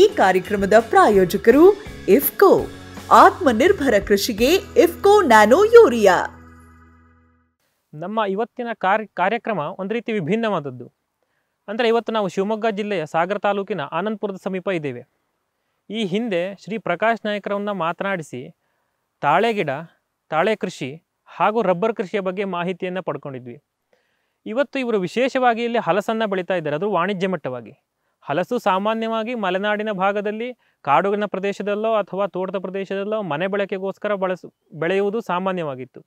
ಈ ಕಾರ್ಯಕ್ರಮದ ಪ್ರಾಯೋಜಕರು ಇಫ್ಕೋ ಆತ್ಮನಿರ್ಭರ ಕೃಷಿಗೆ ಇಫ್ಕೋ ನ್ಯಾನೋ ಯೂರಿಯಾ ನಮ್ಮ ಇವತ್ತಿನ ಕಾರ್ಯಕ್ರಮ ಒಂದು ರೀತಿ ವಿಭಿನ್ನವಾದದ್ದು ಅಂದರೆ ಇವತ್ತು ನಾವು ಶಿವಮೊಗ್ಗ ಜಿಲ್ಲೆಯ ಸಾಗರ ತಾಲೂಕಿನ ಆನಂದಪುರದ ಸಮೀಪ ಇದ್ದೇವೆ ಈ ಹಿಂದೆ ಶ್ರೀ ಪ್ರಕಾಶ್ ನಾಯಕರವನ್ನ ಮಾತನಾಡಿಸಿ ತಾಳೆ ಗಿಡ ತಾಳೆ ಕೃಷಿ ಹಾಗೂ ರಬ್ಬರ್ ಕೃಷಿಯ ಬಗ್ಗೆ ಮಾಹಿತಿಯನ್ನು ಪಡ್ಕೊಂಡಿದ್ವಿ ಇವತ್ತು ಇವರು ವಿಶೇಷವಾಗಿ ಇಲ್ಲಿ ಹಲಸನ್ನು ಬೆಳೀತಾ ಇದ್ದಾರೆ ಅದು ವಾಣಿಜ್ಯ ಮಟ್ಟವಾಗಿ ಹಲಸು ಸಾಮಾನ್ಯವಾಗಿ ಮಲೆನಾಡಿನ ಭಾಗದಲ್ಲಿ ಕಾಡುಗಿನ ಪ್ರದೇಶದಲ್ಲೋ ಅಥವಾ ತೋಟದ ಪ್ರದೇಶದಲ್ಲೋ ಮನೆ ಬಳಕೆಗೋಸ್ಕರ ಬಳಸು ಬೆಳೆಯುವುದು ಸಾಮಾನ್ಯವಾಗಿತ್ತು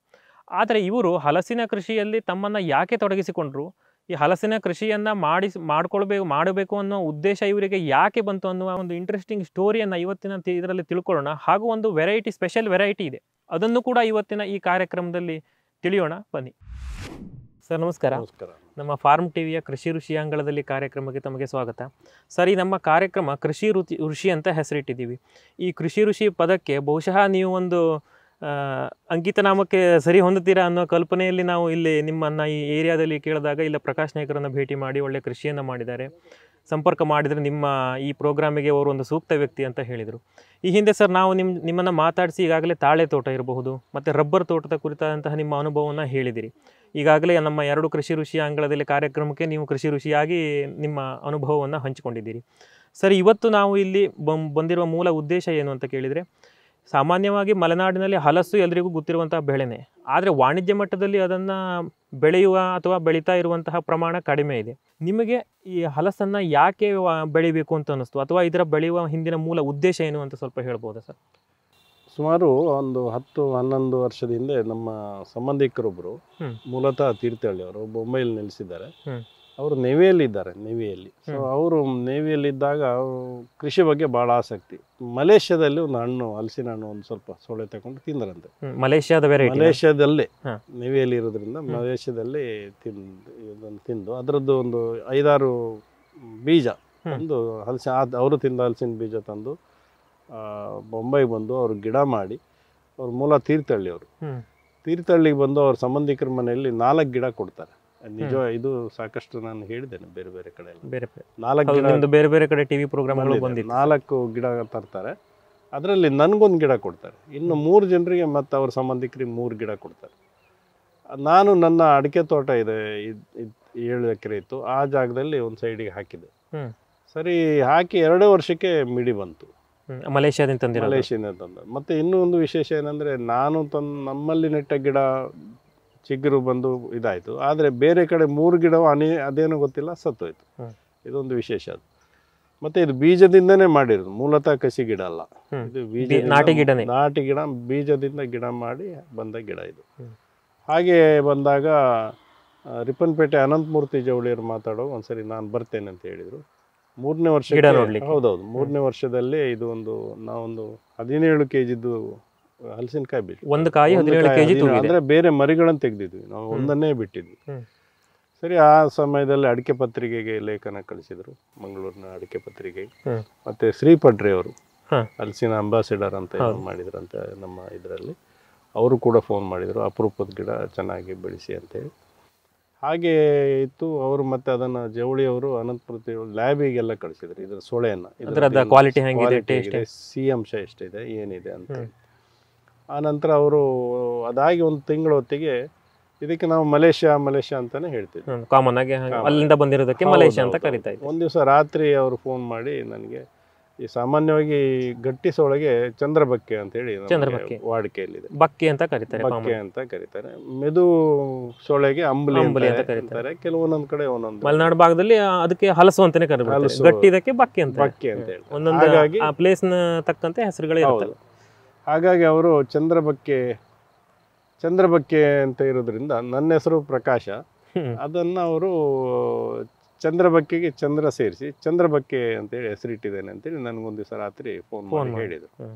ಆದರೆ ಇವರು ಹಲಸಿನ ಕೃಷಿಯಲ್ಲಿ ತಮ್ಮನ್ನು ಯಾಕೆ ತೊಡಗಿಸಿಕೊಂಡ್ರು ಈ ಹಲಸಿನ ಕೃಷಿಯನ್ನು ಮಾಡಿಸ್ ಮಾಡ್ಕೊಳ್ಬೇಕು ಮಾಡಬೇಕು ಅನ್ನೋ ಉದ್ದೇಶ ಇವರಿಗೆ ಯಾಕೆ ಬಂತು ಅನ್ನುವ ಒಂದು ಇಂಟ್ರೆಸ್ಟಿಂಗ್ ಸ್ಟೋರಿಯನ್ನು ಇವತ್ತಿನ ಇದರಲ್ಲಿ ತಿಳ್ಕೊಳ್ಳೋಣ ಹಾಗೂ ಒಂದು ವೆರೈಟಿ ಸ್ಪೆಷಲ್ ವೆರೈಟಿ ಇದೆ ಅದನ್ನು ಕೂಡ ಇವತ್ತಿನ ಈ ಕಾರ್ಯಕ್ರಮದಲ್ಲಿ ತಿಳಿಯೋಣ ಬನ್ನಿ ಸರ್ ನಮಸ್ಕಾರ ನಮಸ್ಕಾರ ನಮ್ಮ ಫಾರ್ಮ್ ಟಿವಿಯ ಕೃಷಿ ಋಷಿ ಅಂಗಳದಲ್ಲಿ ಕಾರ್ಯಕ್ರಮಕ್ಕೆ ತಮಗೆ ಸ್ವಾಗತ ಸರಿ ನಮ್ಮ ಕಾರ್ಯಕ್ರಮ ಕೃಷಿ ಋತಿ ಋಷಿ ಅಂತ ಹೆಸರಿಟ್ಟಿದ್ದೀವಿ ಈ ಕೃಷಿ ಋಷಿ ಪದಕ್ಕೆ ಬಹುಶಃ ನೀವು ಒಂದು ಅಂಕಿತನಾಮಕ್ಕೆ ಸರಿ ಹೊಂದುತ್ತೀರಾ ಅನ್ನೋ ಕಲ್ಪನೆಯಲ್ಲಿ ನಾವು ಇಲ್ಲಿ ನಿಮ್ಮನ್ನು ಈ ಏರಿಯಾದಲ್ಲಿ ಕೇಳಿದಾಗ ಇಲ್ಲ ಪ್ರಕಾಶ್ ನಾಯಕರನ್ನು ಭೇಟಿ ಮಾಡಿ ಒಳ್ಳೆ ಕೃಷಿಯನ್ನು ಮಾಡಿದ್ದಾರೆ ಸಂಪರ್ಕ ಮಾಡಿದರೆ ನಿಮ್ಮ ಈ ಪ್ರೋಗ್ರಾಮಿಗೆ ಅವರು ಒಂದು ಸೂಕ್ತ ವ್ಯಕ್ತಿ ಅಂತ ಹೇಳಿದರು ಈ ಹಿಂದೆ ಸರ್ ನಾವು ನಿಮ್ಮ ನಿಮ್ಮನ್ನು ಮಾತಾಡಿಸಿ ಈಗಾಗಲೇ ತಾಳೆ ತೋಟ ಇರಬಹುದು ಮತ್ತು ರಬ್ಬರ್ ತೋಟದ ಕುರಿತಾದಂತಹ ನಿಮ್ಮ ಅನುಭವವನ್ನು ಹೇಳಿದಿರಿ ಈಗಾಗಲೇ ನಮ್ಮ ಎರಡು ಕೃಷಿ ಋಷಿ ಅಂಗಳದಲ್ಲಿ ಕಾರ್ಯಕ್ರಮಕ್ಕೆ ನೀವು ಕೃಷಿ ಋಷಿಯಾಗಿ ನಿಮ್ಮ ಅನುಭವವನ್ನು ಹಂಚಿಕೊಂಡಿದ್ದೀರಿ ಸರ್ ಇವತ್ತು ನಾವು ಇಲ್ಲಿ ಬಂದಿರುವ ಮೂಲ ಉದ್ದೇಶ ಏನು ಅಂತ ಕೇಳಿದರೆ ಸಾಮಾನ್ಯವಾಗಿ ಮಲೆನಾಡಿನಲ್ಲಿ ಹಲಸು ಎಲ್ಲರಿಗೂ ಗೊತ್ತಿರುವಂತಹ ಬೆಳೆನೇ ಆದರೆ ವಾಣಿಜ್ಯ ಮಟ್ಟದಲ್ಲಿ ಅದನ್ನು ಬೆಳೆಯುವ ಅಥವಾ ಬೆಳೀತಾ ಇರುವಂತಹ ಪ್ರಮಾಣ ಕಡಿಮೆ ಇದೆ ನಿಮಗೆ ಈ ಹಲಸನ್ನು ಯಾಕೆ ಬೆಳಿಬೇಕು ಅಂತ ಅನ್ನಿಸ್ತು ಅಥವಾ ಇದರ ಬೆಳೆಯುವ ಹಿಂದಿನ ಮೂಲ ಉದ್ದೇಶ ಏನು ಅಂತ ಸ್ವಲ್ಪ ಹೇಳ್ಬೋದಾ ಸರ್ ಸುಮಾರು ಒಂದು ಹತ್ತು ಹನ್ನೊಂದು ವರ್ಷದ ಹಿಂದೆ ನಮ್ಮ ಸಂಬಂಧಿಕರೊಬ್ಬರು ಮೂಲತಃ ತೀರ್ಥಹಳ್ಳಿ ಅವರು ಬೊಂಬೈಲಿ ನೆಲೆಸಿದ್ದಾರೆ ಅವರು ನೆವಿಯಲ್ಲಿ ಇದ್ದಾರೆ ನೆವಿಯಲ್ಲಿ ಸೊ ಅವರು ಇದ್ದಾಗ ಕೃಷಿ ಬಗ್ಗೆ ಬಹಳ ಆಸಕ್ತಿ ಮಲೇಷ್ಯಾದಲ್ಲಿ ಒಂದು ಹಣ್ಣು ಹಲಸಿನ ಹಣ್ಣು ಒಂದು ಸ್ವಲ್ಪ ಸೊಳ್ಳೆ ತಗೊಂಡು ತಿಂದ್ರಂತೆ ಮಲೇಷ್ಯಾದ ಮಲೇಷ್ಯಾದಲ್ಲಿ ನೇವಿಯಲ್ಲಿ ಇರೋದ್ರಿಂದ ಮಲೇಷ್ಯಾದಲ್ಲಿ ತಿಂದು ತಿಂದು ಅದರದ್ದು ಒಂದು ಐದಾರು ಬೀಜ ಒಂದು ಹಲಸಿನ ಅವರು ತಿಂದ ಹಲಸಿನ ಬೀಜ ತಂದು ಬೊಂಬೈಗೆ ಬಂದು ಅವರು ಗಿಡ ಮಾಡಿ ಅವ್ರ ಮೂಲ ತೀರ್ಥಹಳ್ಳಿ ಅವರು ತೀರ್ಥಹಳ್ಳಿಗೆ ಬಂದು ಅವ್ರ ಸಂಬಂಧಿಕರ ಮನೆಯಲ್ಲಿ ನಾಲ್ಕು ಗಿಡ ಕೊಡ್ತಾರೆ ನಿಜ ಇದು ಸಾಕಷ್ಟು ನಾನು ಹೇಳಿದ್ದೇನೆ ಬೇರೆ ಬೇರೆ ಕಡೆ ಬೇರೆ ನಾಲ್ಕು ಬೇರೆ ಬೇರೆ ಕಡೆ ಟಿವಿ ಪ್ರೋಗ್ರಾಮ್ಗಳು ನಾಲ್ಕು ಗಿಡ ತರ್ತಾರೆ ಅದರಲ್ಲಿ ನನಗೊಂದು ಗಿಡ ಕೊಡ್ತಾರೆ ಇನ್ನು ಮೂರು ಜನರಿಗೆ ಮತ್ತೆ ಅವ್ರ ಸಂಬಂಧಿಕರಿಗೆ ಮೂರು ಗಿಡ ಕೊಡ್ತಾರೆ ನಾನು ನನ್ನ ಅಡಿಕೆ ತೋಟ ಇದೆ ಏಳು ಎಕರೆ ಇತ್ತು ಆ ಜಾಗದಲ್ಲಿ ಒಂದು ಸೈಡಿಗೆ ಹಾಕಿದೆ ಸರಿ ಹಾಕಿ ಎರಡು ವರ್ಷಕ್ಕೆ ಮಿಡಿ ಬಂತು ಮಲೇಷ್ಯಾದಿಂದ ತಂದಿರೋ ಮಲೇಷ್ಯಾದಿಂದ ತಂದ ಮತ್ತು ಇನ್ನೂ ಒಂದು ವಿಶೇಷ ಏನಂದರೆ ನಾನು ತಂದು ನಮ್ಮಲ್ಲಿ ನೆಟ್ಟ ಗಿಡ ಚಿಗುರು ಬಂದು ಇದಾಯಿತು ಆದರೆ ಬೇರೆ ಕಡೆ ಮೂರು ಗಿಡವು ಅನೇ ಅದೇನು ಗೊತ್ತಿಲ್ಲ ಸತ್ತೋಯ್ತು ಇದೊಂದು ವಿಶೇಷ ಅದು ಮತ್ತೆ ಇದು ಬೀಜದಿಂದನೇ ಮಾಡಿರೋದು ಮೂಲತಃ ಕಸಿ ಗಿಡ ಅಲ್ಲ ಇದು ಬೀಜ ನಾಟಿ ಗಿಡ ನಾಟಿ ಗಿಡ ಬೀಜದಿಂದ ಗಿಡ ಮಾಡಿ ಬಂದ ಗಿಡ ಇದು ಹಾಗೆ ಬಂದಾಗ ರಿಪ್ಪನ್ಪೇಟೆ ಅನಂತಮೂರ್ತಿ ಜವಳಿಯರು ಮಾತಾಡೋ ಒಂದ್ಸರಿ ನಾನು ಬರ್ತೇನೆ ಅಂತ ಹೇಳಿದರು ಮೂರನೇ ವರ್ಷ ಹೌದೌದು ಮೂರನೇ ವರ್ಷದಲ್ಲಿ ಇದು ಒಂದು ನಾವೊಂದು ಹದಿನೇಳು ಕೆ ಜಿದ್ದು ಹಲಸಿನಕಾಯಿ ಬಿಟ್ಟು ಒಂದು ಕಾಯಿ ಹದಿನೇಳು ಕೆ ಜಿ ಅಂದ್ರೆ ಬೇರೆ ಮರಿಗಳನ್ನು ತೆಗೆದಿದ್ವಿ ನಾವು ಒಂದನ್ನೇ ಬಿಟ್ಟಿದ್ವಿ ಸರಿ ಆ ಸಮಯದಲ್ಲಿ ಅಡಿಕೆ ಪತ್ರಿಕೆಗೆ ಲೇಖನ ಕಳಿಸಿದ್ರು ಮಂಗಳೂರಿನ ಅಡಿಕೆ ಪತ್ರಿಕೆ ಮತ್ತೆ ಶ್ರೀಪಡ್ರಿ ಅವರು ಹಲಸಿನ ಅಂಬಾಸಿಡರ್ ಅಂತ ಮಾಡಿದ್ರಂತೆ ನಮ್ಮ ಇದರಲ್ಲಿ ಅವರು ಕೂಡ ಫೋನ್ ಮಾಡಿದ್ರು ಅಪರೂಪದ ಗಿಡ ಚೆನ್ನಾಗಿ ಬೆಳೆಸಿ ಅಂತೇಳಿ ಹಾಗೆ ಇತ್ತು ಅವರು ಮತ್ತೆ ಅದನ್ನ ಜವಳಿ ಅವರು ಅನಂತಪುರತಿ ಲ್ಯಾಬಿಗೆಲ್ಲ ಕಳಿಸಿದ್ರು ಇದ್ರ ಸೊಳೆಯನ್ನ ಕ್ವಾಲಿಟಿ ಟೇಸ್ಟ್ ಸಿ ಅಂಶ ಎಷ್ಟಿದೆ ಏನಿದೆ ಅಂತ ನಂತರ ಅವರು ಅದಾಗಿ ಒಂದು ತಿಂಗಳ ಹೊತ್ತಿಗೆ ಇದಕ್ಕೆ ನಾವು ಮಲೇಷ್ಯಾ ಮಲೇಷ್ಯಾ ಅಂತಾನೆ ಹೇಳ್ತೀವಿ ಕಾಮನ್ ಆಗಿ ಅಲ್ಲಿಂದ ಬಂದಿರೋದಕ್ಕೆ ಮಲೇಷ್ಯಾ ಅಂತ ಕರಿತಾ ಒಂದು ದಿವಸ ರಾತ್ರಿ ಅವರು ಫೋನ್ ಮಾಡಿ ನನಗೆ ಈ ಸಾಮಾನ್ಯವಾಗಿ ಗಟ್ಟಿಸ ಒಳಗೆ ಚಂದ್ರಬಕ್ಕೆ ಅಂತ ಹೇಳಿ ಚಂದ್ರಬಕ್ಕೆ ವಾಡಿಕೆಯಲ್ಲಿದೆ ಬಕ್ಕೆ ಅಂತ ಕರೀತಾರೆ ಬಕ್ಕೆ ಅಂತ ಕರೀತಾರೆ ಮೆದು ಸೊಳೆಗೆ ಅಂಬಲಿ ಅಂಬಲಿ ಅಂತ ಕರೀತಾರೆ ಕೆಲವೊಂದೊಂದು ಕಡೆ ಒಂದೊಂದು ಮಲೆನಾಡು ಭಾಗದಲ್ಲಿ ಅದಕ್ಕೆ ಹಲಸು ಅಂತಾನೆ ಕರೀತಾರೆ ಗಟ್ಟಿದಕ್ಕೆ ಬಕ್ಕೆ ಅಂತ ಬಕ್ಕೆ ಅಂತ ಹೇಳಿ ಒಂದೊಂದು ಆ ಪ್ಲೇಸ್ ನ ತಕ್ಕಂತೆ ಹೆಸರುಗಳೇ ಇರ್ತವೆ ಹಾಗಾಗಿ ಅವರು ಚಂದ್ರಬಕ್ಕೆ ಚಂದ್ರಬಕ್ಕೆ ಅಂತ ಇರೋದ್ರಿಂದ ನನ್ನ ಹೆಸರು ಪ್ರಕಾಶ ಅದನ್ನ ಅವರು ಚಂದ್ರಬಕ್ಕೆಗೆ ಚಂದ್ರ ಸೇರಿಸಿ ಚಂದ್ರಬಕ್ಕೆ ಹೇಳಿ ಹೆಸರಿಟ್ಟಿದ್ದೇನೆ ಅಂತೇಳಿ ನನಗೊಂದು ದಿವಸ ರಾತ್ರಿ ಫೋನ್ ಮಾಡಿ ಹೇಳಿದ್ರು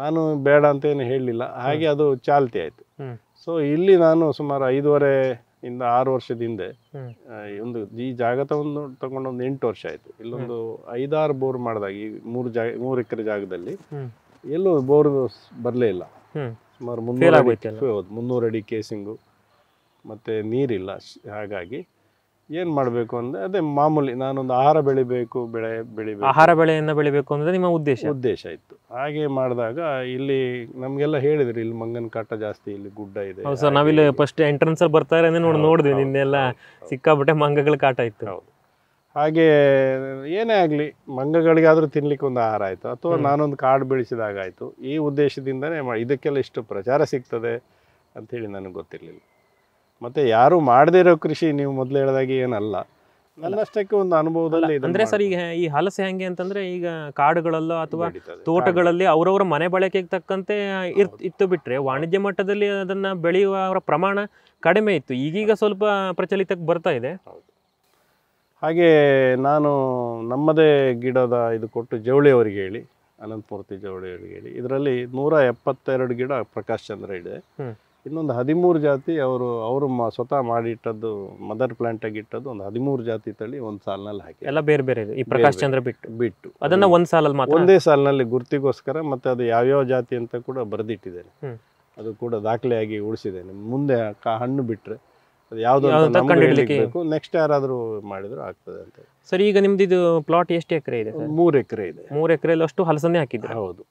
ನಾನು ಬೇಡ ಅಂತ ಏನು ಹೇಳಲಿಲ್ಲ ಹಾಗೆ ಅದು ಚಾಲ್ತಿ ಆಯಿತು ಸೊ ಇಲ್ಲಿ ನಾನು ಸುಮಾರು ಐದೂವರೆ ಇಂದ ಆರು ವರ್ಷದ ಹಿಂದೆ ಒಂದು ಈ ಜಾಗತವನ್ನು ತಗೊಂಡು ಒಂದು ಎಂಟು ವರ್ಷ ಆಯಿತು ಇಲ್ಲೊಂದು ಐದಾರು ಬೋರ್ ಮಾಡಿದಾಗಿ ಈ ಮೂರು ಜಾಗ ಮೂರು ಎಕರೆ ಜಾಗದಲ್ಲಿ ಎಲ್ಲೂ ಬೋರ್ ಬರಲೇ ಇಲ್ಲ ಸುಮಾರು ಮುನ್ನೂರು ಮುನ್ನೂರು ಅಡಿ ಕೇಸಿಂಗು ಮತ್ತು ನೀರಿಲ್ಲ ಹಾಗಾಗಿ ಏನ್ ಮಾಡಬೇಕು ಅಂದ್ರೆ ಅದೇ ಮಾಮೂಲಿ ನಾನೊಂದು ಆಹಾರ ಬೆಳಿಬೇಕು ಬೆಳೆ ಬೆಳಿಬೇಕು ಆಹಾರ ಬೆಳೆಯನ್ನ ಬೆಳಿಬೇಕು ಅಂದ್ರೆ ನಿಮ್ಮ ಉದ್ದೇಶ ಉದ್ದೇಶ ಇತ್ತು ಹಾಗೆ ಮಾಡಿದಾಗ ಇಲ್ಲಿ ನಮ್ಗೆಲ್ಲ ಹೇಳಿದ್ರು ಇಲ್ಲಿ ಮಂಗನ ಕಾಟ ಜಾಸ್ತಿ ಇಲ್ಲಿ ಗುಡ್ಡ ಇದೆ ಸರ್ ನಾವಿಲ್ಲಿ ಫಸ್ಟ್ ಎಂಟ್ರೆನ್ಸ್ ಅಲ್ಲಿ ಬರ್ತಾ ಇರೋ ನೋಡಿ ನೋಡಿದ್ವಿ ನಿನ್ನೆಲ್ಲ ಸಿಕ್ಕಾಪಟ್ಟೆ ಮಂಗಗಳ ಕಾಟ ಇತ್ತು ಹೌದು ಹಾಗೆ ಏನೇ ಆಗಲಿ ಮಂಗಗಳಿಗಾದ್ರೂ ತಿನ್ಲಿಕ್ಕೆ ಒಂದು ಆಹಾರ ಆಯಿತು ಅಥವಾ ನಾನೊಂದು ಕಾಡು ಬೆಳೆಸಿದಾಗ ಆಯಿತು ಈ ಉದ್ದೇಶದಿಂದನೇ ಇದಕ್ಕೆಲ್ಲ ಇಷ್ಟು ಪ್ರಚಾರ ಸಿಗ್ತದೆ ಅಂಥೇಳಿ ನನಗೆ ಗೊತ್ತಿರಲಿಲ್ಲ ಮತ್ತೆ ಯಾರು ಮಾಡದೇ ಇರೋ ಕೃಷಿ ನೀವು ಮೊದಲು ಹೇಳಿದಾಗ ಏನಲ್ಲ ನನ್ನಷ್ಟಕ್ಕೆ ಒಂದು ಅನುಭವದಲ್ಲಿ ಅಂದ್ರೆ ಸರ್ ಈಗ ಈ ಹಲಸೆ ಹೆಂಗೆ ಅಂತಂದ್ರೆ ಈಗ ಕಾಡುಗಳಲ್ಲೋ ಅಥವಾ ತೋಟಗಳಲ್ಲಿ ಅವರವರ ಮನೆ ಬಳಕೆಗೆ ತಕ್ಕಂತೆ ಇತ್ತು ಬಿಟ್ರೆ ವಾಣಿಜ್ಯ ಮಟ್ಟದಲ್ಲಿ ಅದನ್ನ ಬೆಳೆಯುವ ಅವರ ಪ್ರಮಾಣ ಕಡಿಮೆ ಇತ್ತು ಈಗೀಗ ಸ್ವಲ್ಪ ಪ್ರಚಲಿತಕ್ಕೆ ಬರ್ತಾ ಇದೆ ಹಾಗೆ ನಾನು ನಮ್ಮದೇ ಗಿಡದ ಇದು ಕೊಟ್ಟು ಜವಳಿ ಅವರಿಗೆ ಹೇಳಿ ಅನಂತಮೂರ್ತಿ ಜವಳಿ ಅವರಿಗೆ ಹೇಳಿ ಇದರಲ್ಲಿ ನೂರ ಎಪ್ಪತ್ತೆರಡು ಗಿಡ ಪ್ರಕಾಶ್ ಚಂದ್ರ ಇದೆ ಇನ್ನೊಂದು ಹದಿಮೂರು ಜಾತಿ ಅವರು ಅವರು ಮ ಸ್ವತಃ ಮಾಡಿಟ್ಟದ್ದು ಮದರ್ ಪ್ಲಾಂಟಾಗಿ ಇಟ್ಟದ್ದು ಒಂದು ಹದಿಮೂರು ಜಾತಿ ತಳಿ ಒಂದು ಸಾಲಿನಲ್ಲಿ ಹಾಕಿ ಎಲ್ಲ ಬೇರೆ ಬೇರೆ ಇದೆ ಈ ಪ್ರಕಾಶ್ ಚಂದ್ರ ಬಿಟ್ಟು ಬಿಟ್ಟು ಅದನ್ನ ಒಂದು ಸಾಲಲ್ಲಿ ಮಾತ್ರ ಒಂದೇ ಸಾಲಿನಲ್ಲಿ ಗುರ್ತಿಗೋಸ್ಕರ ಮತ್ತೆ ಅದು ಯಾವ್ಯಾವ ಜಾತಿ ಅಂತ ಕೂಡ ಬರೆದಿಟ್ಟಿದ್ದೇನೆ ಅದು ಕೂಡ ದಾಖಲೆಯಾಗಿ ಉಳಿಸಿದ್ದೇನೆ ಮುಂದೆ ಹಣ್ಣು ಬಿಟ್ಟರೆ ಅದು ಯಾವ್ದು ನೆಕ್ಸ್ಟ್ ಯಾರಾದರೂ ಮಾಡಿದ್ರು ಆಗ್ತದೆ ಅಂತ ಸರ್ ಈಗ ನಿಮ್ದು ಇದು ಪ್ಲಾಟ್ ಎಷ್ಟು ಎಕರೆ ಇದೆ ಮೂರು ಎಕರೆ ಇದೆ ಮೂರು ಎಕರೆಯಲ್ಲಿ ಅಷ್ಟು ಹಲಸನ್ನೇ ಹಾಕಿದ್ರೆ ಹೌದು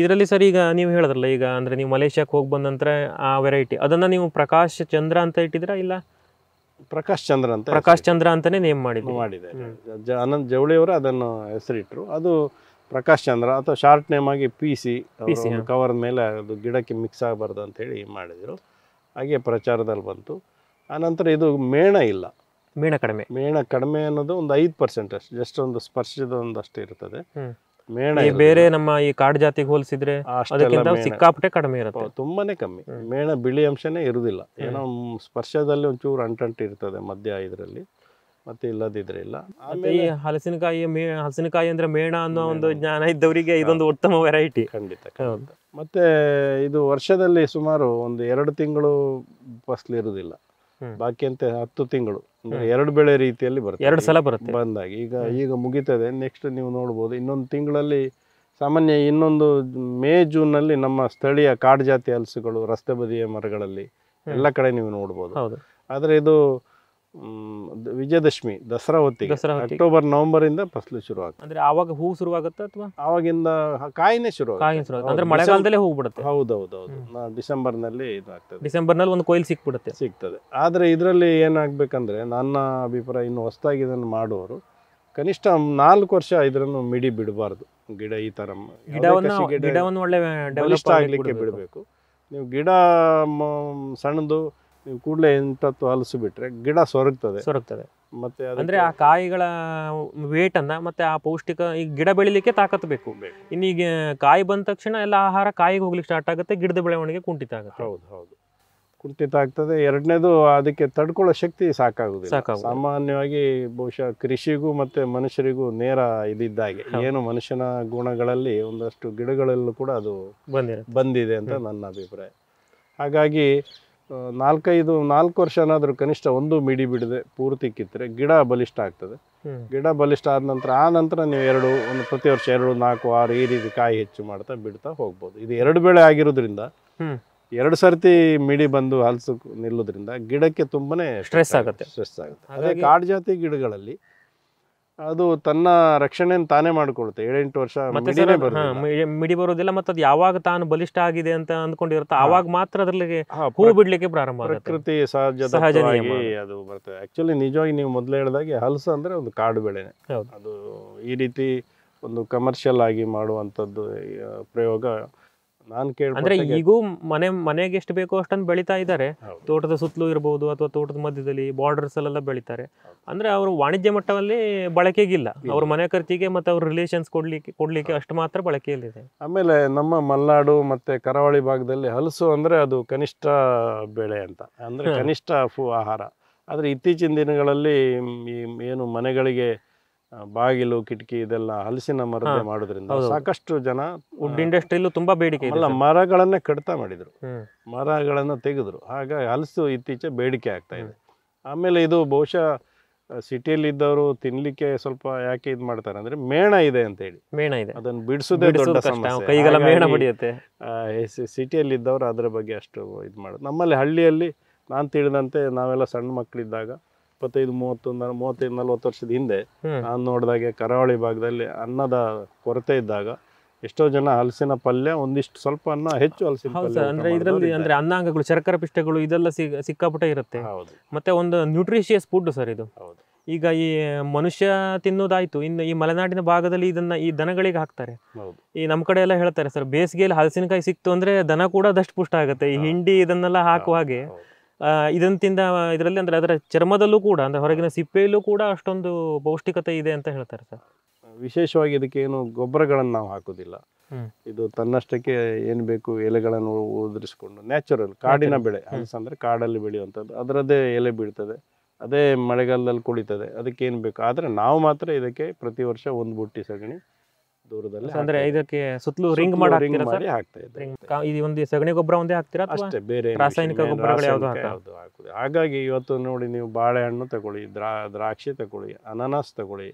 ಇದರಲ್ಲಿ ಸರ್ ಈಗ ನೀವು ಹೇಳಿದ್ರಲ್ಲ ಈಗ ಅಂದರೆ ನೀವು ಮಲೇಷ್ಯಾಕ್ಕೆ ಹೋಗಿ ಬಂದ ನಂತರ ಆ ವೆರೈಟಿ ಅದನ್ನು ನೀವು ಪ್ರಕಾಶ್ ಚಂದ್ರ ಅಂತ ಇಟ್ಟಿದ್ರಾ ಇಲ್ಲ ಪ್ರಕಾಶ್ ಚಂದ್ರ ಅಂತ ಪ್ರಕಾಶ್ ಚಂದ್ರ ಅಂತಾನೆ ನೇಮ್ ಮಾಡಿದ್ದು ಮಾಡಿದೆ ಅನಂತ್ ಜವಳಿಯವರು ಅದನ್ನು ಹೆಸರಿಟ್ಟರು ಅದು ಪ್ರಕಾಶ್ ಚಂದ್ರ ಅಥವಾ ಶಾರ್ಟ್ ನೇಮ್ ಆಗಿ ಪಿ ಸಿ ಕವರ್ ಮೇಲೆ ಅದು ಗಿಡಕ್ಕೆ ಮಿಕ್ಸ್ ಆಗಬಾರ್ದು ಅಂತ ಹೇಳಿ ಮಾಡಿದರು ಹಾಗೆ ಪ್ರಚಾರದಲ್ಲಿ ಬಂತು ಆನಂತರ ಇದು ಮೇಣ ಇಲ್ಲ ಮೇಣ ಕಡಿಮೆ ಮೇಣ ಕಡಿಮೆ ಅನ್ನೋದು ಒಂದು ಐದು ಪರ್ಸೆಂಟ್ ಅಷ್ಟು ಜಸ್ಟ್ ಒಂದು ಸ್ಪರ್ಶದ ಒಂದಷ್ಟು ಇರ್ತದೆ ಈ ಬೇರೆ ನಮ್ಮ ಈ ಕಾಡು ಜಾತಿಗೆ ಹೋಲಿಸಿದ್ರೆ ಅದಕ್ಕಿಂತ ಸಿಕ್ಕಾಪಟ್ಟೆ ಕಡಿಮೆ ಇರುತ್ತೆ ತುಂಬಾನೇ ಕಮ್ಮಿ ಮೇಣ ಬಿಳಿ ಅಂಶನೇ ಇರುವುದಿಲ್ಲ ಏನೋ ಸ್ಪರ್ಶದಲ್ಲಿ ಒಂಚೂರು ಅಂಟಂಟು ಇರ್ತದೆ ಮಧ್ಯ ಇದರಲ್ಲಿ ಮತ್ತೆ ಇಲ್ಲದಿದ್ರೆ ಇಲ್ಲ ಈ ಹಲಸಿನಕಾಯಿ ಹಲಸಿನಕಾಯಿ ಅಂದ್ರೆ ಮೇಣ ಅನ್ನೋ ಒಂದು ಜ್ಞಾನ ಇದ್ದವರಿಗೆ ಇದೊಂದು ಉತ್ತಮ ವೆರೈಟಿ ಖಂಡಿತ ಮತ್ತೆ ಇದು ವರ್ಷದಲ್ಲಿ ಸುಮಾರು ಒಂದು ಎರಡು ತಿಂಗಳು ಫಸ್ಲು ಇರುದಿಲ್ಲ ಬಾಕಿ ಅಂತ ಹತ್ತು ತಿಂಗಳು ಎರಡು ಬೆಳೆ ರೀತಿಯಲ್ಲಿ ಬರುತ್ತೆ ಎರಡು ಸಲ ಬರುತ್ತೆ ಬಂದಾಗ ಈಗ ಈಗ ಮುಗಿತದೆ ನೆಕ್ಸ್ಟ್ ನೀವು ನೋಡ್ಬೋದು ಇನ್ನೊಂದು ತಿಂಗಳಲ್ಲಿ ಸಾಮಾನ್ಯ ಇನ್ನೊಂದು ಮೇ ಜೂನ್ ಅಲ್ಲಿ ನಮ್ಮ ಸ್ಥಳೀಯ ಕಾಡು ಜಾತಿ ಹಲಸುಗಳು ರಸ್ತೆ ಬದಿಯ ಮರಗಳಲ್ಲಿ ಎಲ್ಲ ಕಡೆ ನೀವು ನೋಡ್ಬೋದು ಆದರೆ ಇದು ವಿಜಯದಶಮಿ ದಸರಾ ಹೊತ್ತಿಗೆ ಅಕ್ಟೋಬರ್ ನವೆಂಬರ್ ಇಂದ ಫಸಲು ಶುರು ಆಗುತ್ತೆ ಅಂದ್ರೆ ಆವಾಗ ಹೂ ಶುರುವಾಗುತ್ತಾ ಅಥವಾ ಅವಾಗಿಂದ ಕಾಯಿನೇ ಶುರು ಆಗುತ್ತೆ. ಶುರು ಅಂದ್ರೆ ಹೌದು. ಮಳೆಗಾಲದಲ್ಲೇ ಹೋಗ್ಬಿಡುತ್ತೆ ಹೌದೌದೌದು ಡಿಸೆಂಬರ್ ನಲ್ಲಿ ಡಿಸೆಂಬರ್ನಲ್ಲಿ ಇದಾಗ್ತದೆ ಡಿಸೆಂಬರ್ ನಲ್ಲಿ ಒಂದು ಕೊಯ್ಲ್ ಸಿಕ್ಬಿಡುತ್ತೆ ಸಿಗ್ತದೆ ಆದ್ರೆ ಇದರಲ್ಲಿ ಏನಾಗಬೇಕಂದ್ರೆ ನನ್ನ ಅಭಿಪ್ರಾಯ ಇನ್ನು ಹೊಸದಾಗಿ ಇದನ್ನು ಮಾಡುವವರು ಕನಿಷ್ಠ ನಾಲ್ಕು ವರ್ಷ ಇದ್ರನ್ನು ಮಿಡಿ ಬಿಡಬಾರ್ದು ಗಿಡ ಈ ತರ ಗಿಡವನ್ನ ಗಿಡವನ್ನು ಒಳ್ಳೆ ಡೆವಲಪ್ ಬಲಿಷ್ಠ ಬಿಡಬೇಕು ನೀವು ಗಿಡ ಸಣ್ಣದು ನೀವು ಕೂಡಲೇ ಎಂಟತ್ತು ಹಲಸು ಬಿಟ್ಟರೆ ಗಿಡ ಸೊರಗ್ತದೆ ಸೊರಗ್ತದೆ ಮತ್ತೆ ಅಂದ್ರೆ ಆ ಕಾಯಿಗಳ ವೇಟ್ ಅನ್ನ ಮತ್ತೆ ಆ ಪೌಷ್ಟಿಕ ಈಗ ಗಿಡ ಬೆಳಿಲಿಕ್ಕೆ ತಾಕತ್ ಬೇಕು ಇನ್ನು ಈಗ ಕಾಯಿ ಬಂದ ತಕ್ಷಣ ಎಲ್ಲ ಆಹಾರ ಕಾಯಿಗೆ ಹೋಗ್ಲಿಕ್ಕೆ ಸ್ಟಾರ್ಟ್ ಆಗುತ್ತೆ ಗಿಡದ ಬೆಳವಣಿಗೆ ಕುಂಠಿತ ಆಗುತ್ತೆ ಹೌದು ಹೌದು ಕುಂಠಿತ ಆಗ್ತದೆ ಎರಡನೇದು ಅದಕ್ಕೆ ತಡ್ಕೊಳ್ಳೋ ಶಕ್ತಿ ಸಾಕಾಗುದಿಲ್ಲ ಸಾಮಾನ್ಯವಾಗಿ ಬಹುಶಃ ಕೃಷಿಗೂ ಮತ್ತೆ ಮನುಷ್ಯರಿಗೂ ನೇರ ಇದಿದ್ದಾಗೆ ಏನು ಮನುಷ್ಯನ ಗುಣಗಳಲ್ಲಿ ಒಂದಷ್ಟು ಗಿಡಗಳಲ್ಲೂ ಕೂಡ ಅದು ಬಂದಿದೆ ಅಂತ ನನ್ನ ಅಭಿಪ್ರಾಯ ಹಾಗಾಗಿ ನಾಲ್ಕೈದು ನಾಲ್ಕು ವರ್ಷನಾದರೂ ಕನಿಷ್ಠ ಒಂದು ಮಿಡಿ ಬಿಡದೆ ಪೂರ್ತಿ ಕಿತ್ತರೆ ಗಿಡ ಬಲಿಷ್ಠ ಆಗ್ತದೆ ಗಿಡ ಬಲಿಷ್ಠ ಆದ ನಂತರ ಆ ನಂತರ ನೀವು ಎರಡು ಒಂದು ಪ್ರತಿ ವರ್ಷ ಎರಡು ನಾಲ್ಕು ಆರು ಈ ರೀತಿ ಕಾಯಿ ಹೆಚ್ಚು ಮಾಡ್ತಾ ಬಿಡ್ತಾ ಹೋಗ್ಬೋದು ಇದು ಎರಡು ಬೆಳೆ ಆಗಿರೋದ್ರಿಂದ ಎರಡು ಸರ್ತಿ ಮಿಡಿ ಬಂದು ಹಲಸು ನಿಲ್ಲೋದ್ರಿಂದ ಗಿಡಕ್ಕೆ ತುಂಬಾನೇ ಸ್ಟ್ರೆಸ್ ಆಗುತ್ತೆ ಸ್ಟ್ರೆಸ್ ಆಗುತ್ತೆ ಅದೇ ಕಾಡು ಜಾತಿ ಗಿಡಗಳಲ್ಲಿ ಅದು ತನ್ನ ರಕ್ಷಣೆ ತಾನೇ ಮಾಡ್ಕೊಳುತ್ತೆ ಏಳೆಂಟು ವರ್ಷ ಮಿಡಿ ಬರೋದಿಲ್ಲ ಮತ್ತೆ ಅದು ಯಾವಾಗ ತಾನು ಬಲಿಷ್ಠ ಆಗಿದೆ ಅಂತ ಅಂದ್ಕೊಂಡಿರುತ್ತೆ ಆವಾಗ ಮಾತ್ರ ಅದ್ರಲ್ಲಿ ಹೂ ಬಿಡ್ಲಿಕ್ಕೆ ಪ್ರಾರಂಭ ಪ್ರಕೃತಿ ಸಹಜ ಸಹಜವಾಗಿ ಅದು ಬರ್ತದೆ ಆಕ್ಚುಲಿ ನಿಜವಾಗಿ ನೀವು ಮೊದಲು ಹೇಳಿದಾಗೆ ಹಲಸ ಅಂದ್ರೆ ಒಂದು ಕಾಡು ಬೆಳೆನೆ ಅದು ಈ ರೀತಿ ಒಂದು ಕಮರ್ಷಿಯಲ್ ಆಗಿ ಮಾಡುವಂಥದ್ದು ಪ್ರಯೋಗ ನಾನು ಕೇಳಿ ಅಂದ್ರೆ ಈಗೂ ಮನೆ ಮನೆಗೆ ಎಷ್ಟು ಬೇಕೋ ಅಷ್ಟನ್ನು ಬೆಳೀತಾ ಇದ್ದಾರೆ ತೋಟದ ಸುತ್ತಲೂ ಇರಬಹುದು ಅಥವಾ ತೋಟದ ಮಧ್ಯದಲ್ಲಿ ಬಾರ್ಡರ್ಸ್ ಅಲ್ಲೆಲ್ಲ ಬೆಳೀತಾರೆ ಅಂದ್ರೆ ಅವರು ವಾಣಿಜ್ಯ ಮಟ್ಟದಲ್ಲಿ ಬಳಕೆಗಿಲ್ಲ ಅವ್ರ ಮನೆ ಖರ್ಚಿಗೆ ಮತ್ತೆ ಅವ್ರ ರಿಲೇಷನ್ಸ್ ಕೊಡ್ಲಿಕ್ಕೆ ಕೊಡ್ಲಿಕ್ಕೆ ಅಷ್ಟು ಮಾತ್ರ ಬಳಕೆಯಲ್ಲಿದೆ ಆಮೇಲೆ ನಮ್ಮ ಮಲ್ನಾಡು ಮತ್ತೆ ಕರಾವಳಿ ಭಾಗದಲ್ಲಿ ಹಲಸು ಅಂದ್ರೆ ಅದು ಕನಿಷ್ಠ ಬೆಳೆ ಅಂತ ಅಂದ್ರೆ ಕನಿಷ್ಠ ಆಹಾರ ಆದ್ರೆ ಇತ್ತೀಚಿನ ದಿನಗಳಲ್ಲಿ ಏನು ಮನೆಗಳಿಗೆ ಬಾಗಿಲು ಕಿಟಕಿ ಇದೆಲ್ಲ ಹಲಸಿನ ಮರದ ಮಾಡೋದ್ರಿಂದ ಸಾಕಷ್ಟು ಜನ ವುಡ್ ಇಂಡಸ್ಟ್ರಿಯಲ್ಲೂ ತುಂಬಾ ಬೇಡಿಕೆ ಇಲ್ಲ ಮರಗಳನ್ನೇ ಕಡ್ತಾ ಮಾಡಿದ್ರು ಮರಗಳನ್ನು ತೆಗೆದ್ರು ಹಾಗಾಗಿ ಹಲಸು ಇತ್ತೀಚೆ ಬೇಡಿಕೆ ಆಗ್ತಾ ಇದೆ ಆಮೇಲೆ ಇದು ಬಹುಶಃ ಸಿಟಿಯಲ್ಲಿ ಇದ್ದವರು ತಿನ್ಲಿಕ್ಕೆ ಸ್ವಲ್ಪ ಯಾಕೆ ಇದು ಮಾಡ್ತಾರೆ ಅಂದ್ರೆ ಮೇಣ ಇದೆ ಅಂತ ಹೇಳಿ ಮೇಣ ಇದೆ ಅದನ್ನ ಬಿಡಿಸೋದೇ ದೊಡ್ಡ ಸಮಸ್ಯೆ ಸಿಟಿಯಲ್ಲಿ ಇದ್ದವರು ಅದರ ಬಗ್ಗೆ ಅಷ್ಟು ಇದು ಮಾಡೋದು ನಮ್ಮಲ್ಲಿ ಹಳ್ಳಿಯಲ್ಲಿ ನಾನು ತಿಳಿದಂತೆ ನಾವೆಲ್ಲ ಸಣ್ಣ ಮಕ್ಕಳಿದ್ದಾಗ ಇಪ್ಪತ್ತೈದು ಮೂವತ್ತು ಮೂವತ್ತೈದು ನಲ್ವತ್ತು ವರ್ಷದ ಹಿಂದೆ ನಾನು ನೋಡಿದಾಗೆ ಕರಾವಳಿ ಭಾಗದಲ್ಲಿ ಅನ್ನದ ಕೊರತೆ ಇದ್ದಾಗ ಎಷ್ಟೋ ಜನ ಹಲಸಿನ ಪಲ್ಯ ಒಂದಿಷ್ಟು ಸ್ವಲ್ಪ ಅನ್ನ ಹೆಚ್ಚು ಹಲಸಿನ ಪಲ್ಯ ಅಂದ್ರೆ ಇದರಲ್ಲಿ ಅಂದ್ರೆ ಅನ್ನಾಂಗಗಳು ಶರ್ಕರ ಪಿಷ್ಟಗಳು ಇದೆಲ್ಲ ಸಿಕ್ಕಾಪಟ್ಟೆ ಇರುತ್ತೆ ಮತ್ತೆ ಒಂದು ನ್ಯೂಟ್ರಿಷಿಯಸ್ ಫುಡ್ ಸರ್ ಇದು ಈಗ ಈ ಮನುಷ್ಯ ತಿನ್ನೋದಾಯ್ತು ಇನ್ನು ಈ ಮಲೆನಾಡಿನ ಭಾಗದಲ್ಲಿ ಇದನ್ನ ಈ ದನಗಳಿಗೆ ಹಾಕ್ತಾರೆ ಈ ನಮ್ಮ ಕಡೆ ಎಲ್ಲ ಹೇಳ್ತಾರೆ ಸರ್ ಬೇಸಿಗೆಯಲ್ಲಿ ಹಲಸಿನಕಾಯಿ ಸಿಕ್ತು ಅಂದ್ರೆ ದನ ಕೂಡ ದಷ್ಟ ಪುಷ್ಟ ಆಗುತ್ತೆ ಈ ಹಿಂಡಿ ಇದನ್ನೆಲ್ಲ ಹಾಕುವ ಹಾಗೆ ಇದನ್ನು ತಿಂದ ಇದರಲ್ಲಿ ಅಂದರೆ ಅದರ ಚರ್ಮದಲ್ಲೂ ಕೂಡ ಅಂದರೆ ಹೊರಗಿನ ಸಿಪ್ಪೆಯಲ್ಲೂ ಕೂಡ ಅಷ್ಟೊಂದು ಪೌಷ್ಟಿಕತೆ ಇದೆ ಅಂತ ಹೇಳ್ತಾರೆ ಸರ್ ವಿಶೇಷವಾಗಿ ಇದಕ್ಕೆ ಏನು ಗೊಬ್ಬರಗಳನ್ನು ನಾವು ಹಾಕೋದಿಲ್ಲ ಇದು ತನ್ನಷ್ಟಕ್ಕೆ ಏನು ಬೇಕು ಎಲೆಗಳನ್ನು ಉದುರಿಸಿಕೊಂಡು ನ್ಯಾಚುರಲ್ ಕಾಡಿನ ಬೆಳೆ ಅಂದರೆ ಕಾಡಲ್ಲಿ ಬೆಳೆಯುವಂಥದ್ದು ಅದರದ್ದೇ ಎಲೆ ಬೀಳ್ತದೆ ಅದೇ ಮಳೆಗಾಲದಲ್ಲಿ ಕುಳಿತದೆ ಅದಕ್ಕೆ ಏನು ಬೇಕು ಆದರೆ ನಾವು ಮಾತ್ರ ಇದಕ್ಕೆ ಪ್ರತಿ ವರ್ಷ ಒಂದು ಬುಟ್ಟಿ ಸಗಣಿ ದೂರದಲ್ಲಿ ಅಂದ್ರೆ ಇದಕ್ಕೆ ಸುತ್ತಲೂ ರಿಂಗ್ ಮಾಡಿ ಮಾಡಿ ಹಾಕ್ತಾ ಇದು ಒಂದು ಸಗಣಿ ಗೊಬ್ಬರ ಒಂದೇ ಹಾಕ್ತೀರಾ ಅಷ್ಟೇ ಬೇರೆ ರಾಸಾಯನಿಕ ಗೊಬ್ಬರಗಳು ಯಾವುದು ಹಾಕುದು ಹಾಗಾಗಿ ಇವತ್ತು ನೋಡಿ ನೀವು ಬಾಳೆಹಣ್ಣು ತಗೊಳ್ಳಿ ದ್ರಾ ದ್ರಾಕ್ಷಿ ತಗೊಳ್ಳಿ ಅನಾನಸ್ ತಗೊಳ್ಳಿ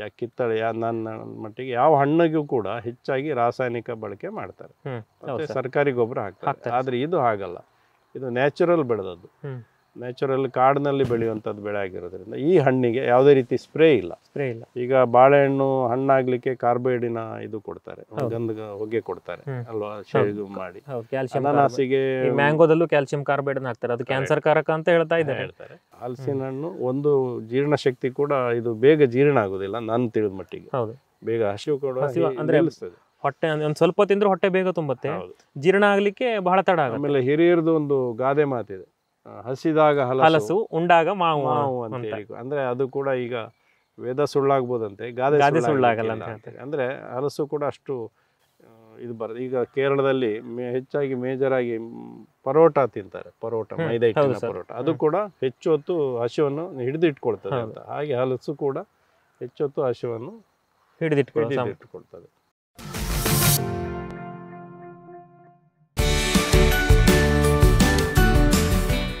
ಯಾ ಕಿತ್ತಳೆ ಯಾ ನನ್ನ ಮಟ್ಟಿಗೆ ಯಾವ ಹಣ್ಣಿಗೂ ಕೂಡ ಹೆಚ್ಚಾಗಿ ರಾಸಾಯನಿಕ ಬಳಕೆ ಮಾಡ್ತಾರೆ ಸರ್ಕಾರಿ ಗೊಬ್ಬರ ಹಾಕ್ತಾರೆ ಆದ್ರೆ ಇದು ಹಾಗಲ್ಲ ಇದು ನ್ಯಾಚುರಲ್ ಬೆಳೆದದ್ದು ನ್ಯಾಚುರಲ್ ಕಾಡಿನಲ್ಲಿ ಬೆಳೆಯುವಂಥದ್ದು ಬೆಳೆ ಆಗಿರೋದ್ರಿಂದ ಈ ಹಣ್ಣಿಗೆ ಯಾವುದೇ ರೀತಿ ಸ್ಪ್ರೇ ಇಲ್ಲ ಸ್ಪ್ರೇ ಇಲ್ಲ ಈಗ ಬಾಳೆಹಣ್ಣು ಹಣ್ಣಾಗ್ಲಿಕ್ಕೆ ಕಾರ್ಬೈಡಿನ ಇದು ಕೊಡ್ತಾರೆ ಗಂಧ ಹೊಗೆ ಕೊಡ್ತಾರೆ ಅಲ್ವಾ ಇದು ಮಾಡಿ ಅನಾನಸಿಗೆ ಮ್ಯಾಂಗೋದಲ್ಲೂ ಕ್ಯಾಲ್ಸಿಯಂ ಕಾರ್ಬೈಡ್ ಹಾಕ್ತಾರೆ ಅದು ಕ್ಯಾನ್ಸರ್ ಕಾರಕ ಅಂತ ಹೇಳ್ತಾ ಇದ್ದಾರೆ ಹೇಳ್ತಾರೆ ಹಲಸಿನ ಹಣ್ಣು ಒಂದು ಜೀರ್ಣ ಶಕ್ತಿ ಕೂಡ ಇದು ಬೇಗ ಜೀರ್ಣ ಆಗುದಿಲ್ಲ ನಾನು ತಿಳಿದ ಮಟ್ಟಿಗೆ ಬೇಗ ಹಸಿವು ಕೊಡುವ ಅಂದ್ರೆ ಹೊಟ್ಟೆ ಒಂದು ಸ್ವಲ್ಪ ತಿಂದ್ರೆ ಹೊಟ್ಟೆ ಬೇಗ ತುಂಬುತ್ತೆ ಜೀರ್ಣ ಆಗ್ಲಿಕ್ಕೆ ಬಹಳ ತಡ ಆಮೇಲೆ ಹಿರಿಯರದು ಒಂದು ಗಾದೆ ಮಾತಿದೆ ಹಸಿದಾಗ ಹಲಸು ಉಂಡಾಗ ಮಾವು ಮಾವು ಅಂತ ಅಂದ್ರೆ ಅದು ಕೂಡ ಈಗ ವೇದ ಸುಳ್ಳಾಗ್ಬೋದಂತೆ ಗಾದೆ ಸುಳ್ಳಾಗಲ್ಲ ಅಂತ ಅಂದ್ರೆ ಹಲಸು ಕೂಡ ಅಷ್ಟು ಇದು ಬರ ಈಗ ಕೇರಳದಲ್ಲಿ ಹೆಚ್ಚಾಗಿ ಮೇಜರ್ ಆಗಿ ಪರೋಟ ತಿಂತಾರೆ ಪರೋಟ ಮೈದಾ ಪರೋಟ ಅದು ಕೂಡ ಹೆಚ್ಚು ಹೊತ್ತು ಹಸಿವನ್ನು ಹಿಡಿದು ಅಂತ ಹಾಗೆ ಹಲಸು ಕೂಡ ಹೆಚ್ಚು ಹೊತ್ತು ಹಸಿವನ್ನು ಹಿಡಿದಿಟ್ಕೊಳ್ತದೆ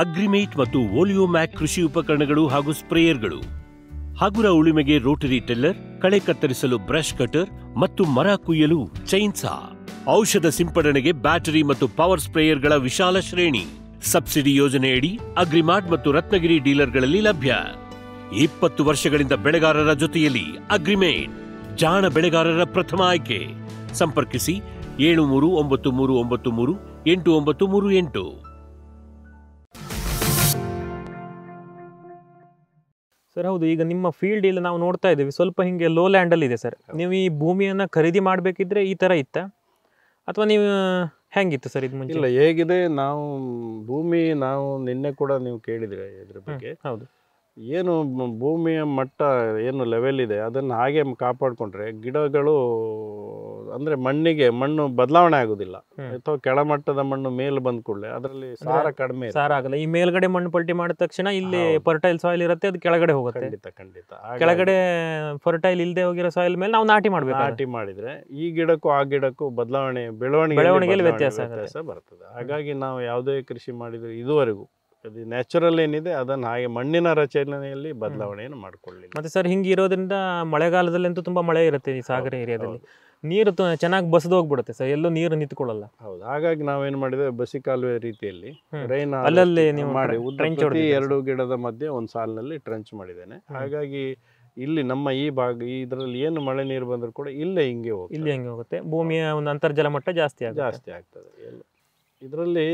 ಅಗ್ರಿಮೇಟ್ ಮತ್ತು ಓಲಿಯೋಮ್ಯಾಕ್ ಕೃಷಿ ಉಪಕರಣಗಳು ಹಾಗೂ ಸ್ಪ್ರೇಯರ್ಗಳು ಹಗುರ ಉಳಿಮೆಗೆ ರೋಟರಿ ಟೆಲ್ಲರ್ ಕಳೆ ಕತ್ತರಿಸಲು ಬ್ರಷ್ ಕಟರ್ ಮತ್ತು ಮರ ಕುಯ್ಯಲು ಚೈನ್ಸಾ ಔಷಧ ಸಿಂಪಡಣೆಗೆ ಬ್ಯಾಟರಿ ಮತ್ತು ಪವರ್ ಸ್ಪ್ರೇಯರ್ಗಳ ವಿಶಾಲ ಶ್ರೇಣಿ ಸಬ್ಸಿಡಿ ಯೋಜನೆಯಡಿ ಅಗ್ರಿಮಾರ್ಟ್ ಮತ್ತು ರತ್ನಗಿರಿ ಡೀಲರ್ಗಳಲ್ಲಿ ಲಭ್ಯ ಇಪ್ಪತ್ತು ವರ್ಷಗಳಿಂದ ಬೆಳೆಗಾರರ ಜೊತೆಯಲ್ಲಿ ಅಗ್ರಿಮೇಟ್ ಜಾಣ ಬೆಳೆಗಾರರ ಪ್ರಥಮ ಆಯ್ಕೆ ಸಂಪರ್ಕಿಸಿ ಏಳು ಮೂರು ಒಂಬತ್ತು ಮೂರು ಒಂಬತ್ತು ಮೂರು ಎಂಟು ಒಂಬತ್ತು ಮೂರು ಎಂಟು ಸರ್ ಹೌದು ಈಗ ನಿಮ್ಮ ಫೀಲ್ಡ್ ಇಲ್ಲಿ ನಾವು ನೋಡ್ತಾ ಇದ್ದೀವಿ ಸ್ವಲ್ಪ ಹಿಂಗೆ ಲೋ ಲ್ಯಾಂಡಲ್ಲಿ ಇದೆ ಸರ್ ನೀವು ಈ ಭೂಮಿಯನ್ನು ಖರೀದಿ ಮಾಡಬೇಕಿದ್ರೆ ಈ ಥರ ಇತ್ತ ಅಥವಾ ನೀವು ಹೆಂಗಿತ್ತು ಸರ್ ಇದು ಮುಂಚೆ ಇಲ್ಲ ಹೇಗಿದೆ ನಾವು ಭೂಮಿ ನಾವು ನಿನ್ನೆ ಕೂಡ ನೀವು ಕೇಳಿದ್ರೆ ಇದ್ರ ಬಗ್ಗೆ ಹೌದು ಏನು ಭೂಮಿಯ ಮಟ್ಟ ಏನು ಲೆವೆಲ್ ಇದೆ ಅದನ್ನು ಹಾಗೆ ಕಾಪಾಡಿಕೊಂಡ್ರೆ ಗಿಡಗಳು ಅಂದ್ರೆ ಮಣ್ಣಿಗೆ ಮಣ್ಣು ಬದಲಾವಣೆ ಆಗುದಿಲ್ಲ ಅಥವಾ ಕೆಳಮಟ್ಟದ ಮಣ್ಣು ಮೇಲೆ ಬಂದ ಕೂಡಲೇ ಅದರಲ್ಲಿ ಸಾರ ಕಡಿಮೆ ಸಾರ ಆಗಲ್ಲ ಈ ಮೇಲ್ಗಡೆ ಮಣ್ಣು ಪಲ್ಟಿ ಮಾಡಿದ ತಕ್ಷಣ ಇಲ್ಲಿ ಫರ್ಟೈಲ್ ಸಾಯಿಲ್ ಇರುತ್ತೆ ಅದು ಕೆಳಗಡೆ ಹೋಗುತ್ತೆ ಖಂಡಿತ ಖಂಡಿತ ಕೆಳಗಡೆ ಫರ್ಟೈಲ್ ಇಲ್ಲದೆ ಹೋಗಿರೋ ಸಾಯಿಲ್ ಮೇಲೆ ನಾವು ನಾಟಿ ಮಾಡಬೇಕು ನಾಟಿ ಮಾಡಿದ್ರೆ ಈ ಗಿಡಕ್ಕೂ ಆ ಗಿಡಕ್ಕೂ ಬದಲಾವಣೆ ಬೆಳವಣಿಗೆ ಬೆಳವಣಿಗೆಯಲ್ಲಿ ವ್ಯತ್ಯಾಸ ಬರ್ತದೆ ಹಾಗಾಗಿ ನಾವು ಯಾವುದೇ ಕೃಷಿ ಮಾಡಿದ್ರು ಇದುವರೆಗೂ ಅದು ನ್ಯಾಚುರಲ್ ಏನಿದೆ ಅದನ್ನ ಹಾಗೆ ಮಣ್ಣಿನ ರಚನೆಯಲ್ಲಿ ಬದಲಾವಣೆಯನ್ನು ಮಾಡ್ಕೊಳ್ಳಿ ಮತ್ತೆ ಸರ್ ಹಿಂಗಿರೋದ್ರಿಂದ ಮಳೆಗಾಲದಲ್ಲಿ ಅಂತೂ ತುಂಬಾ ಮಳೆ ಇರುತ್ತೆ ಈ ಸಾಗರ ಏರಿಯಾದಲ್ಲಿ ನೀರು ಚೆನ್ನಾಗಿ ಬಸದು ಹೋಗ್ಬಿಡುತ್ತೆ ಸರ್ ಎಲ್ಲೂ ನೀರು ನಿಂತ್ಕೊಳ್ಳಲ್ಲ ಹೌದು ಹಾಗಾಗಿ ನಾವೇನ್ ಮಾಡಿದ್ರೆ ಬಸಿ ಕಾಲುವೆ ರೀತಿಯಲ್ಲಿ ರೈನ್ ಅಲ್ಲಲ್ಲಿ ನೀವು ಮಾಡಿ ಎರಡು ಗಿಡದ ಮಧ್ಯೆ ಒಂದು ಸಾಲಿನಲ್ಲಿ ಟ್ರೆಂಚ್ ಮಾಡಿದ್ದೇನೆ ಹಾಗಾಗಿ ಇಲ್ಲಿ ನಮ್ಮ ಈ ಭಾಗ ಇದರಲ್ಲಿ ಏನು ಮಳೆ ನೀರು ಬಂದರೂ ಕೂಡ ಇಲ್ಲೇ ಹಿಂಗೆ ಹೋಗುತ್ತೆ ಇಲ್ಲಿ ಹಿಂಗೆ ಹೋಗುತ್ತೆ ಭೂಮಿಯ ಒಂದು ಅಂತರ್ಜಲ ಮಟ್ಟ ಜಾಸ್ತಿ ಜಾಸ್ತಿ ಆಗ್ತದೆ ಇದರಲ್ಲಿ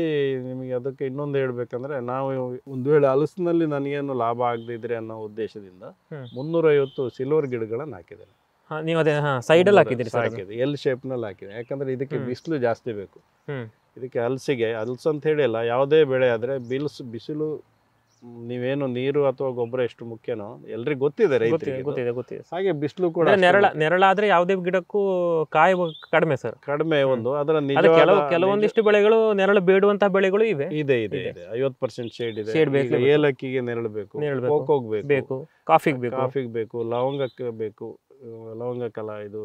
ನಿಮಗೆ ಅದಕ್ಕೆ ಇನ್ನೊಂದು ಹೇಳ್ಬೇಕಂದ್ರೆ ನಾವು ಒಂದು ವೇಳೆ ಹಲಸಿನಲ್ಲಿ ನನಗೇನು ಲಾಭ ಆಗದಿದ್ರೆ ಅನ್ನೋ ಉದ್ದೇಶದಿಂದ ಮುನ್ನೂರೈವತ್ತು ಸಿಲ್ವರ್ ಗಿಡಗಳನ್ನು ಹಾಕಿದ್ದೇನೆ ನೀವು ಅದೇ ಸೈಡ್ ಹಾಕಿದೆ ಎಲ್ ಶೇಪ್ನಲ್ಲಿ ಹಾಕಿದ್ರಿ ಇದಕ್ಕೆ ಬಿಸಿಲು ಜಾಸ್ತಿ ಬೇಕು ಇದಕ್ಕೆ ಹಲಸಿಗೆ ಹಲಸು ಅಂತ ಹೇಳಿಲ್ಲ ಯಾವ್ದೇ ಬೆಳೆ ಆದ್ರೆ ಬಿಲ್ಸ್ ಬಿಸಿಲು ನೀವೇನು ನೀರು ಅಥವಾ ಗೊಬ್ಬರ ಎಷ್ಟು ಮುಖ್ಯನೋ ಎಲ್ರಿಗೂ ಗೊತ್ತಿದೆ ಗೊತ್ತಿದೆ ಗೊತ್ತಿದೆ ಹಾಗೆ ಬಿಸಿಲು ಕೂಡ ನೆರಳ ನೆರಳಾದ್ರೆ ಯಾವ್ದೇ ಗಿಡಕ್ಕೂ ಕಾಯಿ ಕಡಿಮೆ ಸರ್ ಕಡಿಮೆ ಒಂದು ಅದರ ಕೆಲವು ಕೆಲವೊಂದಿಷ್ಟು ಬೆಳೆಗಳು ನೆರಳು ಬೇಡುವಂತಹ ಬೆಳೆಗಳು ಇವೆ ಇದೆ ಇದೆ ಐವತ್ ಪರ್ಸೆಂಟ್ ಶೇಡ್ ಇದೆ ಏಲಕ್ಕಿಗೆ ನೆರಳು ಬೇಕು ಹೋಗಬೇಕು ಬೇಕು ಕಾಫಿಗೆ ಬೇಕು ಕಾಫಿಗೆ ಬೇಕು ಲವಂಗಕ್ಕೆ ಬೇಕು ಕಲ ಇದು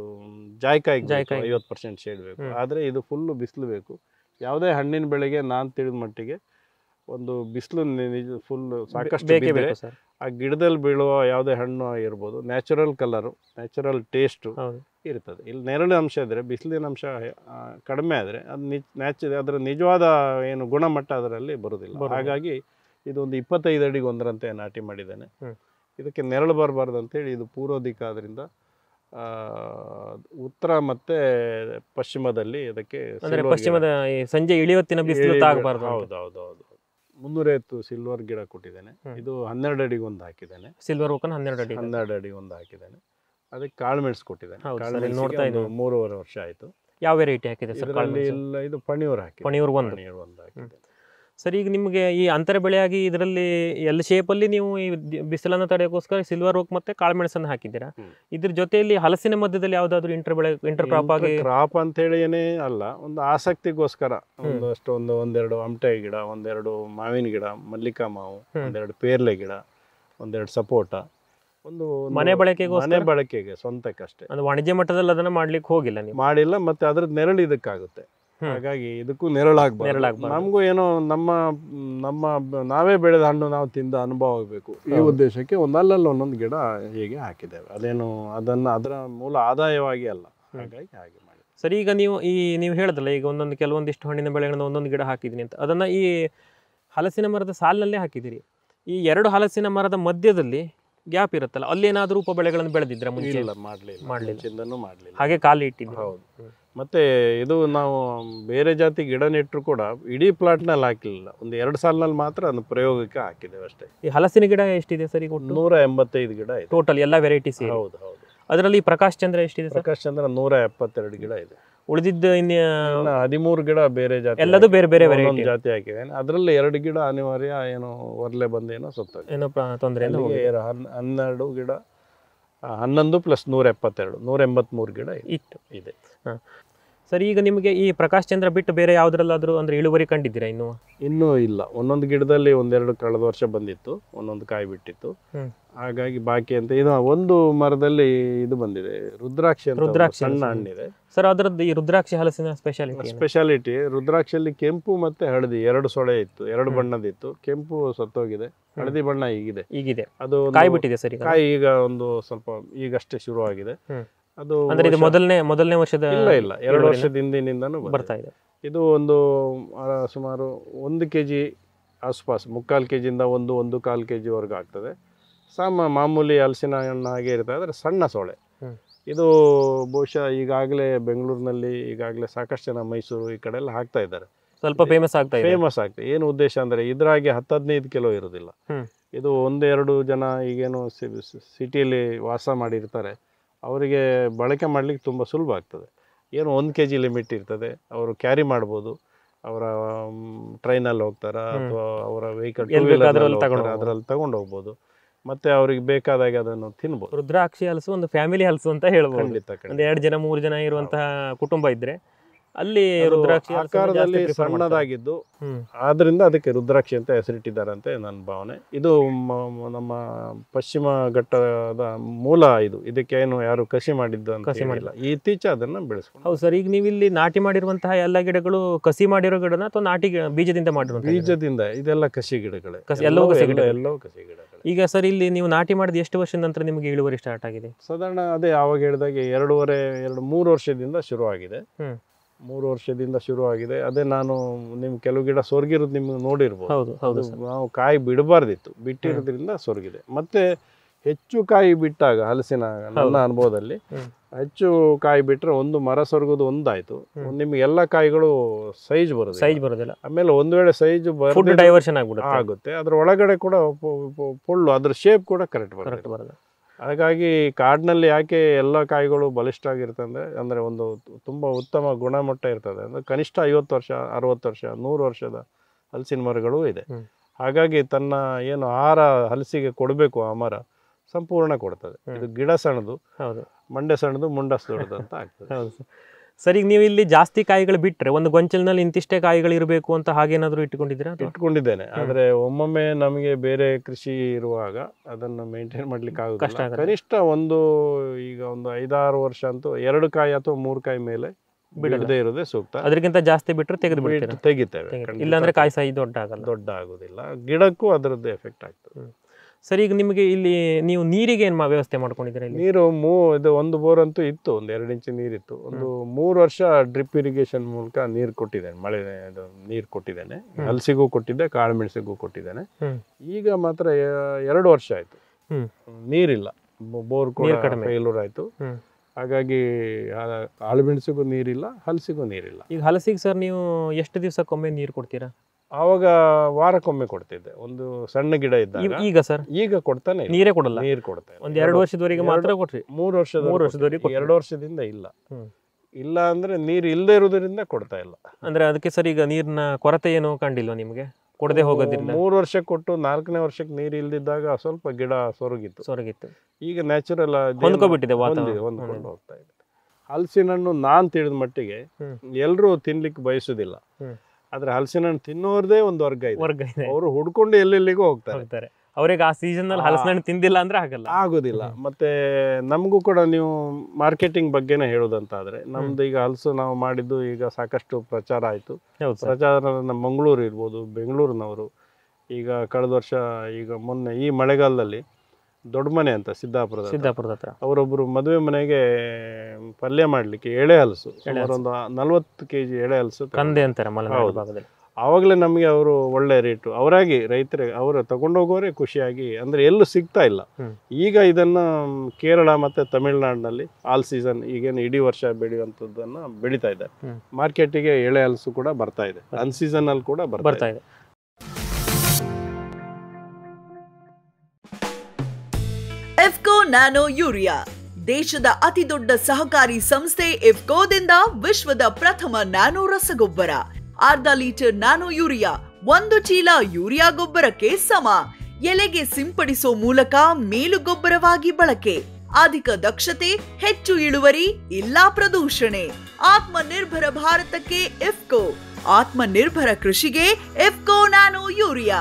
ಜಾಯ್ಕಾಯಿ ಜಾಯ್ಕಾಯಿ ಐವತ್ತು ಪರ್ಸೆಂಟ್ ಶೇಡ್ ಬೇಕು ಆದರೆ ಇದು ಫುಲ್ಲು ಬಿಸಿಲು ಬೇಕು ಯಾವುದೇ ಹಣ್ಣಿನ ಬೆಳೆಗೆ ನಾನು ತಿಳಿದ ಮಟ್ಟಿಗೆ ಒಂದು ಬಿಸಿಲು ಫುಲ್ ಸಾಕಷ್ಟು ಆ ಗಿಡದಲ್ಲಿ ಬೀಳುವ ಯಾವುದೇ ಹಣ್ಣು ಇರ್ಬೋದು ನ್ಯಾಚುರಲ್ ಕಲರು ನ್ಯಾಚುರಲ್ ಟೇಸ್ಟು ಇರ್ತದೆ ಇಲ್ಲಿ ನೆರಳಿನ ಅಂಶ ಇದ್ದರೆ ಬಿಸಿಲಿನ ಅಂಶ ಕಡಿಮೆ ಆದರೆ ಅದು ನಿಜ ನ್ಯಾಚು ಅದರ ನಿಜವಾದ ಏನು ಗುಣಮಟ್ಟ ಅದರಲ್ಲಿ ಬರೋದಿಲ್ಲ ಹಾಗಾಗಿ ಇದೊಂದು ಇಪ್ಪತ್ತೈದು ಅಡಿಗೆ ಒಂದರಂತೆ ನಾಟಿ ಮಾಡಿದ್ದೇನೆ ಇದಕ್ಕೆ ನೆರಳು ಬರಬಾರ್ದು ಅಂತೇಳಿ ಇದು ದಿಕ್ಕಾದ್ರಿಂದ ಉತ್ತರ ಮತ್ತೆ ಪಶ್ಚಿಮದಲ್ಲಿ ಅದಕ್ಕೆ ಪಶ್ಚಿಮದ ಸಂಜೆ ಇಳಿಯೊತ್ತಿನ ಬಿಸಿಲು ತಾಗಬಾರ್ದು ಹೌದು ಹೌದು ಹೌದು ಮುನ್ನೂರ ಐವತ್ತು ಸಿಲ್ವರ್ ಗಿಡ ಕೊಟ್ಟಿದ್ದೇನೆ ಇದು ಹನ್ನೆರಡು ಅಡಿಗೆ ಒಂದು ಹಾಕಿದ್ದೇನೆ ಸಿಲ್ವರ್ ಓಕನ್ ಹನ್ನೆರಡು ಅಡಿ ಹನ್ನೆರಡು ಅಡಿ ಒಂದು ಹಾಕಿದ್ದೇನೆ ಅದಕ್ಕೆ ಕಾಳು ಮೆಣಸು ಕೊಟ್ಟಿದ್ದೇನೆ ನೋಡ್ತಾ ಇದ್ದೀನಿ ಮೂರುವರೆ ವರ್ಷ ಆಯಿತು ಯಾವ ವೆರೈಟಿ ಹಾಕಿದೆ ಸರ್ ಇಲ್ಲ ಇದು ಪಣಿಯೂರು ಹಾಕಿ ಪಣಿಯೂರು ಒಂದು ಒಂದು ಹಾಕಿದ್ದೇನೆ ಸರ್ ಈಗ ನಿಮಗೆ ಈ ಅಂತರ ಬೆಳೆಯಾಗಿ ಇದರಲ್ಲಿ ಎಲ್ ಶೇಪಲ್ಲಿ ನೀವು ಈ ಬಿಸಿಲನ್ನು ತಡೆಯೋಕ್ಕೋಸ್ಕರ ಸಿಲ್ವರ್ ಓಕ್ ಮತ್ತು ಕಾಳುಮೆಣಸನ್ನು ಹಾಕಿದ್ದೀರಾ ಇದ್ರ ಜೊತೆಯಲ್ಲಿ ಹಲಸಿನ ಮಧ್ಯದಲ್ಲಿ ಯಾವುದಾದ್ರೂ ಇಂಟರ್ ಬೆಳೆ ಇಂಟರ್ ಕ್ರಾಪ್ ಆಗಿ ಕ್ರಾಪ್ ಅಂತೇಳಿ ಏನೇ ಅಲ್ಲ ಒಂದು ಆಸಕ್ತಿಗೋಸ್ಕರ ಒಂದಷ್ಟು ಒಂದು ಒಂದೆರಡು ಅಮಟೆ ಗಿಡ ಒಂದೆರಡು ಮಾವಿನ ಗಿಡ ಮಲ್ಲಿಕಾ ಮಾವು ಒಂದೆರಡು ಪೇರ್ಲೆ ಗಿಡ ಒಂದೆರಡು ಸಪೋಟ ಒಂದು ಮನೆ ಬಳಕೆಗೆ ಮನೆ ಬಳಕೆಗೆ ಸ್ವಂತಕ್ಕಷ್ಟೇ ವಾಣಿಜ್ಯ ಮಟ್ಟದಲ್ಲಿ ಅದನ್ನು ಮಾಡ್ಲಿಕ್ಕೆ ಹೋಗಿಲ್ಲ ನೀವು ಮಾಡಿಲ್ಲ ಮತ್ತೆ ಅದ್ರದ್ದು ನೆರಳು ಇದಕ್ಕಾಗುತ್ತೆ ಹಾಗಾಗಿ ಇದಕ್ಕೂ ನೆರಳಾಗಬಾರ್ದು ನಮಗೂ ಏನೋ ನಮ್ಮ ನಮ್ಮ ನಾವೇ ಬೆಳೆದ ಹಣ್ಣು ನಾವು ತಿಂದ ಅನುಭವ ಆಗಬೇಕು ಈ ಉದ್ದೇಶಕ್ಕೆ ಒಂದಲ್ಲಲ್ಲಿ ಒಂದೊಂದು ಗಿಡ ಹೀಗೆ ಹಾಕಿದ್ದೇವೆ ಅದೇನು ಅದನ್ನ ಅದರ ಮೂಲ ಆದಾಯವಾಗಿ ಅಲ್ಲ ಹಾಗಾಗಿ ಹಾಗೆ ಮಾಡಿ ಸರಿ ಈಗ ನೀವು ಈ ನೀವು ಹೇಳಿದ್ರಲ್ಲ ಈಗ ಒಂದೊಂದು ಕೆಲವೊಂದಿಷ್ಟು ಹಣ್ಣಿನ ಬೆಳೆಗಳನ್ನ ಒಂದೊಂದು ಗಿಡ ಹಾಕಿದ್ದೀನಿ ಅಂತ ಅದನ್ನ ಈ ಹಲಸಿನ ಮರದ ಸಾಲಿನಲ್ಲೇ ಹಾಕಿದಿರಿ ಈ ಎರಡು ಹಲಸಿನ ಮರದ ಮಧ್ಯದಲ್ಲಿ ಗ್ಯಾಪ್ ಇರುತ್ತಲ್ಲ ಏನಾದ್ರೂ ಉಪ ಬೆಳೆಗಳನ್ನು ಬೆಳೆದಿದ್ರೆ ಮುಂಚೆ ಮಾಡಲಿಲ್ಲ ಮಾಡಲಿಲ್ಲ ಹಾಗೆ ಕಾಲಿ ಇಟ್ಟಿದ್ದು ಹೌದು ಮತ್ತೆ ಇದು ನಾವು ಬೇರೆ ಜಾತಿ ಗಿಡ ನೆಟ್ಟರು ಕೂಡ ಇಡೀ ಪ್ಲಾಟ್ನಲ್ಲಿ ಹಾಕಿಲ್ಲ ಒಂದು ಎರಡು ಸಾಲಿನಲ್ಲಿ ಮಾತ್ರ ಅದನ್ನು ಪ್ರಯೋಗಕ್ಕೆ ಹಾಕಿದ್ದೇವೆ ಅಷ್ಟೇ ಈ ಹಲಸಿನ ಗಿಡ ಎಷ್ಟಿದೆ ಸರಿ ಈಗ ನೂರ ಎಂಬತ್ತೈದು ಗಿಡ ಇದೆ ಟೋಟಲ್ ಎಲ್ಲ ವೆರೈಟೀಸ್ ಹೌದು ಹೌದು ಅದರಲ್ಲಿ ಪ್ರಕಾಶ್ ಚಂದ್ರ ಎಷ್ಟಿದೆ ಪ್ರಕಾಶ್ ಚಂದ್ರ ನೂರ ಎಪ್ಪತ್ತೆರಡು ಗಿಡ ಇದೆ ಉಳಿದಿದ್ದ ಇನ್ನ ಹದಿಮೂರು ಗಿಡ ಬೇರೆ ಜಾತಿ ಎಲ್ಲದೂ ಬೇರೆ ಬೇರೆ ವೆರೈಟಿ ಜಾತಿ ಹಾಕಿದೆ ಅದರಲ್ಲಿ ಎರಡು ಗಿಡ ಅನಿವಾರ್ಯ ಏನು ಒರ್ಲೆ ಬಂದೇನೋ ಸುತ್ತ ಏನೋ ತೊಂದರೆ ಹನ್ನೆರಡು ಗಿಡ ಹನ್ನೊಂದು ಪ್ಲಸ್ ನೂರ ಎಪ್ಪತ್ತೆರಡು ನೂರ ಮೂರು ಗಿಡ ಇಟ್ಟು ಇದೆ ಹಾಂ ಸರ್ ಈಗ ನಿಮಗೆ ಈ ಪ್ರಕಾಶ್ ಚಂದ್ರ ಬಿಟ್ಟು ಬೇರೆ ಯಾವುದ್ರಲ್ಲಾದರೂ ಅಂದರೆ ಇಳುವರಿ ಕಂಡಿದ್ದೀರಾ ಇನ್ನು ಇನ್ನೂ ಇಲ್ಲ ಒಂದೊಂದು ಗಿಡದಲ್ಲಿ ಒಂದೆರಡು ಕಳೆದ ವರ್ಷ ಬಂದಿತ್ತು ಒಂದೊಂದು ಕಾಯಿ ಬಿಟ್ಟಿತ್ತು ಹಾಗಾಗಿ ಬಾಕಿ ಅಂತ ಇದು ಒಂದು ಮರದಲ್ಲಿ ಇದು ಬಂದಿದೆ ರುದ್ರಾಕ್ಷಿ ರುದ್ರಾಕ್ಷಿ ಸಣ್ಣ ಹಣ್ಣಿದೆ ಸರ್ ಅದರದ್ದು ಈ ರುದ್ರಾಕ್ಷಿ ಹಲಸಿನ ಸ್ಪೆಷಾಲಿಟಿ ಸ್ಪೆಷಾಲಿಟಿ ರುದ್ರಾಕ್ಷಿಯಲ್ಲಿ ಕೆಂಪು ಮತ್ತೆ ಹಳದಿ ಎರಡು ಸೊಳೆ ಇತ್ತು ಎರಡು ಬಣ್ಣದಿತ್ತು ಕೆಂಪು ಸತ್ತೋಗಿದೆ ಹಳದಿ ಬಣ್ಣ ಈಗಿದೆ ಈಗಿದೆ ಅದು ಕಾಯಿ ಬಿಟ್ಟಿದೆ ಸರಿ ಕಾಯಿ ಈಗ ಒಂದು ಸ್ವಲ್ಪ ಈಗಷ್ಟೇ ಶುರು ಆಗಿದೆ ಅದು ಅಂದ್ರೆ ಇದು ಮೊದಲನೇ ಮೊದಲನೇ ವರ್ಷದ ಇಲ್ಲ ಇಲ್ಲ ಎರಡು ವರ್ಷದ ಹಿಂದಿನಿಂದನು ಬರ್ತಾ ಇದೆ ಇದು ಒಂದು ಸುಮಾರು ಒಂದು ಕೆ ಜಿ ಆಸ್ಪಾಸ್ ಮುಕ್ಕಾಲ್ ಕೆ ಜಿಯಿಂದ ಒಂದು ಒಂದು ಕಾಲು ಕೆ ಜಿವರೆಗೂ ಆಗ್ತದೆ ಸಾಮ ಮಾಮೂಲಿ ಹಲಸಿನ ಹಣ್ಣು ಹಾಗೆ ಇರ್ತದೆ ಆದರೆ ಸಣ್ಣ ಸೊಳೆ ಇದು ಬಹುಶಃ ಈಗಾಗಲೇ ಬೆಂಗಳೂರಿನಲ್ಲಿ ಈಗಾಗಲೇ ಸಾಕಷ್ಟು ಜನ ಮೈಸೂರು ಈ ಕಡೆ ಎಲ್ಲ ಹಾಕ್ತಾ ಇದ್ದಾರೆ ಸ್ವಲ್ಪ ಫೇಮಸ್ ಆಗ್ತಾ ಇದೆ ಫೇಮಸ್ ಆಗ್ತದೆ ಏನು ಉದ್ದೇಶ ಅಂದರೆ ಇದ್ರಾಗೆ ಹತ್ತು ಹದಿನೈದು ಕಿಲೋ ಇರೋದಿಲ್ಲ ಇದು ಒಂದೆರಡು ಜನ ಈಗೇನು ಸಿಟಿಯಲ್ಲಿ ವಾಸ ಮಾಡಿರ್ತಾರೆ ಅವರಿಗೆ ಬಳಕೆ ಮಾಡಲಿಕ್ಕೆ ತುಂಬ ಸುಲಭ ಆಗ್ತದೆ ಏನು ಒಂದು ಕೆ ಜಿ ಲಿಮಿಟ್ ಇರ್ತದೆ ಅವರು ಕ್ಯಾರಿ ಮಾಡ್ಬೋದು ಅವರ ಟ್ರೈನಲ್ಲಿ um, ಹೋಗ್ತಾರ ಅಥವಾ ಅವರ ವೆಹಿಕಲ್ ಅದರಲ್ಲಿ ತಗೊಂಡು ಹೋಗ್ಬೋದು ಮತ್ತೆ ಅವ್ರಿಗೆ ಬೇಕಾದಾಗ ಅದನ್ನು ತಿನ್ಬೋದು ರುದ್ರಾಕ್ಷಿ ಹಲಸು ಒಂದು ಫ್ಯಾಮಿಲಿ ಹಲಸು ಅಂತ ಹೇಳ್ಬೋದು ಎರಡು ಜನ ಮೂರು ಜನ ಇರುವಂತಹ ಕುಟುಂಬ ಇದ್ರೆ ಅಲ್ಲಿ ರುದ್ರಾಕ್ಷಿ ಆಕಾರದಲ್ಲಿ ಸಣ್ಣದಾಗಿದ್ದು ಆದ್ರಿಂದ ಅದಕ್ಕೆ ರುದ್ರಾಕ್ಷಿ ಅಂತ ಹೆಸರಿಟ್ಟಿದ್ದಾರಂತೆ ನನ್ನ ಭಾವನೆ ಇದು ನಮ್ಮ ಪಶ್ಚಿಮ ಘಟ್ಟದ ಮೂಲ ಇದು ಏನು ಯಾರು ಕಸಿ ಮಾಡಿದ್ದು ಕಸಿ ಮಾಡಿಲ್ಲ ಇತ್ತೀಚೆ ಅದನ್ನ ಬೆಳೆಸ್ಕೊಂಡು ಹೌದು ಸರ್ ಈಗ ನೀವು ಇಲ್ಲಿ ನಾಟಿ ಮಾಡಿರುವಂತಹ ಎಲ್ಲ ಗಿಡಗಳು ಕಸಿ ಮಾಡಿರೋ ಗಿಡನ ಅಥವಾ ನಾಟಿ ಬೀಜದಿಂದ ಮಾಡಿರುವಂತ ಬೀಜದಿಂದ ಇದೆಲ್ಲ ಕಸಿ ಗಿಡಗಳೇ ಎಲ್ಲವೂ ಕಸಿ ಎಲ್ಲವೂ ಕಸಿ ಗಿಡ ಈಗ ಸರ್ ಇಲ್ಲಿ ನೀವು ನಾಟಿ ಮಾಡಿದ ಎಷ್ಟು ವರ್ಷದ ನಂತರ ನಿಮಗೆ ಇಳುವರಿ ಸ್ಟಾರ್ಟ್ ಆಗಿದೆ ಸಾಧಾರಣ ಅದೇ ಆವಾಗ ಹೇಳಿದಾಗೆ ಎರಡೂವರೆ ಎರಡು ಮೂರು ವರ್ಷದಿಂದ ಶುರುವಾಗಿದೆ ಮೂರು ವರ್ಷದಿಂದ ಶುರುವಾಗಿದೆ ಅದೇ ನಾನು ನಿಮ್ ಕೆಲವು ಗಿಡ ಸೊರ್ಗಿರೋದು ನಿಮ್ಗೆ ನೋಡಿರ್ಬೋದು ನಾವು ಕಾಯಿ ಬಿಡಬಾರ್ದಿತ್ತು ಬಿಟ್ಟಿರೋದ್ರಿಂದ ಸೊರ್ಗಿದೆ ಮತ್ತೆ ಹೆಚ್ಚು ಕಾಯಿ ಬಿಟ್ಟಾಗ ಹಲಸಿನ ನನ್ನ ಅನುಭವದಲ್ಲಿ ಹೆಚ್ಚು ಕಾಯಿ ಬಿಟ್ಟರೆ ಒಂದು ಮರ ಸೊರಗೋದು ಒಂದಾಯ್ತು ನಿಮ್ಗೆ ಎಲ್ಲ ಕಾಯಿಗಳು ಸೈಜ್ ಬರುತ್ತೆ ಸೈಜ್ ಬರೋದಿಲ್ಲ ಆಮೇಲೆ ಒಂದು ವೇಳೆ ಸೈಜ್ ಡೈವರ್ಷನ್ ಆಗ್ಬಿಡುತ್ತೆ ಆಗುತ್ತೆ ಅದ್ರ ಒಳಗಡೆ ಕೂಡ ಪೊಳ್ಳು ಅದ್ರ ಶೇಪ್ ಕೂಡ ಕರೆಕ್ಟ್ ಬರುತ್ತೆ ಹಾಗಾಗಿ ಕಾಡಿನಲ್ಲಿ ಯಾಕೆ ಎಲ್ಲ ಕಾಯಿಗಳು ಬಲಿಷ್ಠ ಆಗಿರ್ತಂದ್ರೆ ಅಂದರೆ ಒಂದು ತುಂಬ ಉತ್ತಮ ಗುಣಮಟ್ಟ ಇರ್ತದೆ ಅಂದರೆ ಕನಿಷ್ಠ ಐವತ್ತು ವರ್ಷ ಅರವತ್ತು ವರ್ಷ ನೂರು ವರ್ಷದ ಹಲಸಿನ ಮರಗಳು ಇದೆ ಹಾಗಾಗಿ ತನ್ನ ಏನು ಆಹಾರ ಹಲಸಿಗೆ ಕೊಡಬೇಕು ಆ ಮರ ಸಂಪೂರ್ಣ ಕೊಡ್ತದೆ ಇದು ಗಿಡ ಸಣ್ಣದು ಹೌದು ಮಂಡೆ ಸಣ್ಣದು ಮುಂಡಸ್ ದೊಡ್ಡದು ಅಂತ ಆಗ್ತದೆ ಹೌದು ಸರ್ ನೀವು ಇಲ್ಲಿ ಜಾಸ್ತಿ ಕಾಯಿಗಳು ಬಿಟ್ಟರೆ ಒಂದು ಗೊಂಚಲಿನಲ್ಲಿ ಇಂತಿಷ್ಟೇ ಕಾಯಿಗಳು ಇರಬೇಕು ಅಂತ ಹಾಗೇನಾದರೂ ಇಟ್ಕೊಂಡಿದ್ದೀರಾ ಇಟ್ಕೊಂಡಿದ್ದೇನೆ ಆದರೆ ಒಮ್ಮೊಮ್ಮೆ ನಮಗೆ ಬೇರೆ ಕೃಷಿ ಇರುವಾಗ ಅದನ್ನು ಮೇಂಟೈನ್ ಮಾಡ್ಲಿಕ್ಕೆ ಆಗುತ್ತೆ ಕನಿಷ್ಠ ಒಂದು ಈಗ ಒಂದು ಐದಾರು ವರ್ಷ ಅಂತೂ ಎರಡು ಕಾಯಿ ಅಥವಾ ಮೂರು ಕಾಯಿ ಮೇಲೆ ಬಿಡದೇ ಇರೋದೇ ಸೂಕ್ತ ಅದಕ್ಕಿಂತ ಜಾಸ್ತಿ ಬಿಟ್ಟರೆ ತೆಗೆದು ತೆಗಿತೇವೆ ಇಲ್ಲಾಂದ್ರೆ ಕಾಯಿ ಸಹ ದೊಡ್ಡ ಆಗಲ್ಲ ದೊಡ್ಡ ಆಗುದಿಲ್ಲ ಗಿಡಕ್ಕೂ ಅದರದ್ದು ಎಫೆಕ್ಟ್ ಆಗ್ತದೆ ಸರಿ ಈಗ ನಿಮಗೆ ಇಲ್ಲಿ ನೀವು ನೀರಿಗೆ ಏನು ವ್ಯವಸ್ಥೆ ಮಾಡ್ಕೊಂಡಿದ್ದೀರಾ ನೀರು ಮೂ ಇದು ಒಂದು ಬೋರ್ ಅಂತೂ ಇತ್ತು ಒಂದು ಎರಡು ಇಂಚು ನೀರಿತ್ತು ಒಂದು ಮೂರು ವರ್ಷ ಡ್ರಿಪ್ ಇರಿಗೇಷನ್ ಮೂಲಕ ನೀರು ಕೊಟ್ಟಿದ್ದೇನೆ ಮಳೆ ನೀರು ಕೊಟ್ಟಿದ್ದೇನೆ ಹಲಸಿಗೂ ಕೊಟ್ಟಿದ್ದೆ ಕಾಳು ಮೆಣಸಿಗೂ ಕೊಟ್ಟಿದ್ದೇನೆ ಈಗ ಮಾತ್ರ ಎರಡು ವರ್ಷ ಆಯಿತು ನೀರಿಲ್ಲ ಬೋರ್ ಕೂಡ ಫೇಲ್ಯೂರ್ ಆಯಿತು ಹಾಗಾಗಿ ಮೆಣಸಿಗೂ ನೀರಿಲ್ಲ ಹಲಸಿಗೂ ನೀರಿಲ್ಲ ಈಗ ಹಲಸಿಗೆ ಸರ್ ನೀವು ಎಷ್ಟು ದಿವಸಕ್ಕೊಮ್ಮೆ ನೀರು ಕೊಡ್ತೀರಾ ಆವಾಗ ವಾರಕ್ಕೊಮ್ಮೆ ಕೊಡ್ತಿದ್ದೆ ಒಂದು ಸಣ್ಣ ಗಿಡ ಇದ್ದಾಗ ಈಗ ಸರ್ ಈಗ ಕೊಡ್ತಾನೆ ನೀರೇ ಕೊಡಲ್ಲ ನೀರು ಕೊಡ್ತಾನೆ ಒಂದು ಎರಡು ವರ್ಷದವರೆಗೆ ಮಾತ್ರ ಕೊಟ್ರಿ ಮೂರು ವರ್ಷದ ಮೂರು ವರ್ಷದವರೆಗೆ ಎರಡು ವರ್ಷದಿಂದ ಇಲ್ಲ ಇಲ್ಲ ಅಂದ್ರೆ ನೀರು ಇಲ್ಲದೆ ಇರೋದ್ರಿಂದ ಕೊಡ್ತಾ ಇಲ್ಲ ಅಂದ್ರೆ ಅದಕ್ಕೆ ಸರ್ ಈಗ ನೀರಿನ ಕೊರತೆ ಏನು ಕಂಡಿಲ್ವಾ ನಿಮಗೆ ಕೊಡದೆ ಹೋಗೋದಿಲ್ಲ ಮೂರು ವರ್ಷ ಕೊಟ್ಟು ನಾಲ್ಕನೇ ವರ್ಷಕ್ಕೆ ನೀರು ಇಲ್ದಿದ್ದಾಗ ಸ್ವಲ್ಪ ಗಿಡ ಸೊರಗಿತ್ತು ಸೊರಗಿತ್ತು ಈಗ ನ್ಯಾಚುರಲ್ ಹೊಂದ್ಕೊಬಿಟ್ಟಿದೆ ಹೊಂದ್ಕೊಂಡು ಹೋಗ್ತಾ ಇದೆ ಹಲಸಿನ ಹಣ್ಣು ನಾನು ತಿಳಿದ ಮಟ್ಟಿಗೆ ಎಲ್ಲರೂ ತಿನ್ಲಿಕ್ಕೆ ಬಯಸೋದಿಲ್ಲ ಆದ್ರೆ ಹಲಸಿನ ಹಣ್ಣು ತಿನ್ನೋರ್ದೇ ಒಂದು ವರ್ಗ ಇದೆ ವರ್ಗ ಇದೆ ಅವರು ಹುಡ್ಕೊಂಡು ಎಲ್ಲೆಲ್ಲಿಗೂ ಹೋಗ್ತಾರೆ ಹೋಗ್ತಾರೆ ಅವ್ರಿಗೆ ಆ ಸೀಸನ್ ಅಲ್ಲಿ ಹಲಸಿನ ಹಣ್ಣು ತಿಂದಿಲ್ಲ ಅಂದ್ರೆ ಆಗಲ್ಲ ಆಗೋದಿಲ್ಲ ಮತ್ತೆ ನಮಗೂ ಕೂಡ ನೀವು ಮಾರ್ಕೆಟಿಂಗ್ ಬಗ್ಗೆನೇ ಹೇಳೋದಂತಾದ್ರೆ ನಮ್ದು ಈಗ ಹಲಸು ನಾವು ಮಾಡಿದ್ದು ಈಗ ಸಾಕಷ್ಟು ಪ್ರಚಾರ ಆಯ್ತು ಪ್ರಚಾರ ನಮ್ಮ ಮಂಗಳೂರು ಇರ್ಬೋದು ಬೆಂಗಳೂರಿನವರು ಈಗ ಕಳೆದ ವರ್ಷ ಈಗ ಮೊನ್ನೆ ಈ ಮಳೆಗಾಲದಲ್ಲಿ ದೊಡ್ಡ ಮನೆ ಅಂತ ಸಿದ್ದಾಪುರದ ಸಿದ್ದಾಪುರದ ಹತ್ರ ಅವರೊಬ್ಬರು ಮದುವೆ ಮನೆಗೆ ಪಲ್ಯ ಮಾಡ್ಲಿಕ್ಕೆ ಎಳೆ ಹಲಸು ಒಂದು ನಲ್ವತ್ತು ಕೆಜಿ ಎಳೆ ಹಲಸು ಕಂದೆ ಅಂತಾರೆ ಆವಾಗಲೇ ನಮಗೆ ಅವರು ಒಳ್ಳೆ ರೇಟು ಅವರಾಗಿ ರೈತರಿಗೆ ಅವರು ತಗೊಂಡೋಗೋರೆ ಖುಷಿಯಾಗಿ ಅಂದ್ರೆ ಎಲ್ಲೂ ಸಿಗ್ತಾ ಇಲ್ಲ ಈಗ ಇದನ್ನ ಕೇರಳ ಮತ್ತೆ ತಮಿಳುನಾಡಿನಲ್ಲಿ ಆಲ್ ಸೀಸನ್ ಈಗೇನು ಇಡೀ ವರ್ಷ ಬೆಳೆಯುವಂಥದ್ದನ್ನು ಬೆಳೀತಾ ಇದ್ದಾರೆ ಮಾರ್ಕೆಟಿಗೆ ಎಳೆ ಹಲಸು ಕೂಡ ಬರ್ತಾ ಇದೆ ಅನ್ ಅಲ್ಲಿ ಕೂಡ ಬರ್ತಾ ಇದೆ ನ್ಯಾನೋ ಯೂರಿಯಾ ದೇಶದ ಅತಿದೊಡ್ಡ ಸಹಕಾರಿ ಸಂಸ್ಥೆ ಇಫ್ಕೋದಿಂದ ವಿಶ್ವದ ಪ್ರಥಮ ನ್ಯಾನೋ ರಸಗೊಬ್ಬರ ಅರ್ಧ ಲೀಟರ್ ನ್ಯಾನೋ ಯೂರಿಯಾ ಒಂದು ಚೀಲ ಯೂರಿಯಾ ಗೊಬ್ಬರಕ್ಕೆ ಸಮ ಎಲೆಗೆ ಸಿಂಪಡಿಸೋ ಮೂಲಕ ಮೇಲು ಗೊಬ್ಬರವಾಗಿ ಬಳಕೆ ಅಧಿಕ ದಕ್ಷತೆ ಹೆಚ್ಚು ಇಳುವರಿ ಇಲ್ಲ ಪ್ರದೂಷಣೆ ಆತ್ಮನಿರ್ಭರ ಭಾರತಕ್ಕೆ ಇಫ್ಕೋ ಆತ್ಮನಿರ್ಭರ ಕೃಷಿಗೆ ಇಫ್ಕೋ ನ್ಯಾನೋ ಯೂರಿಯಾ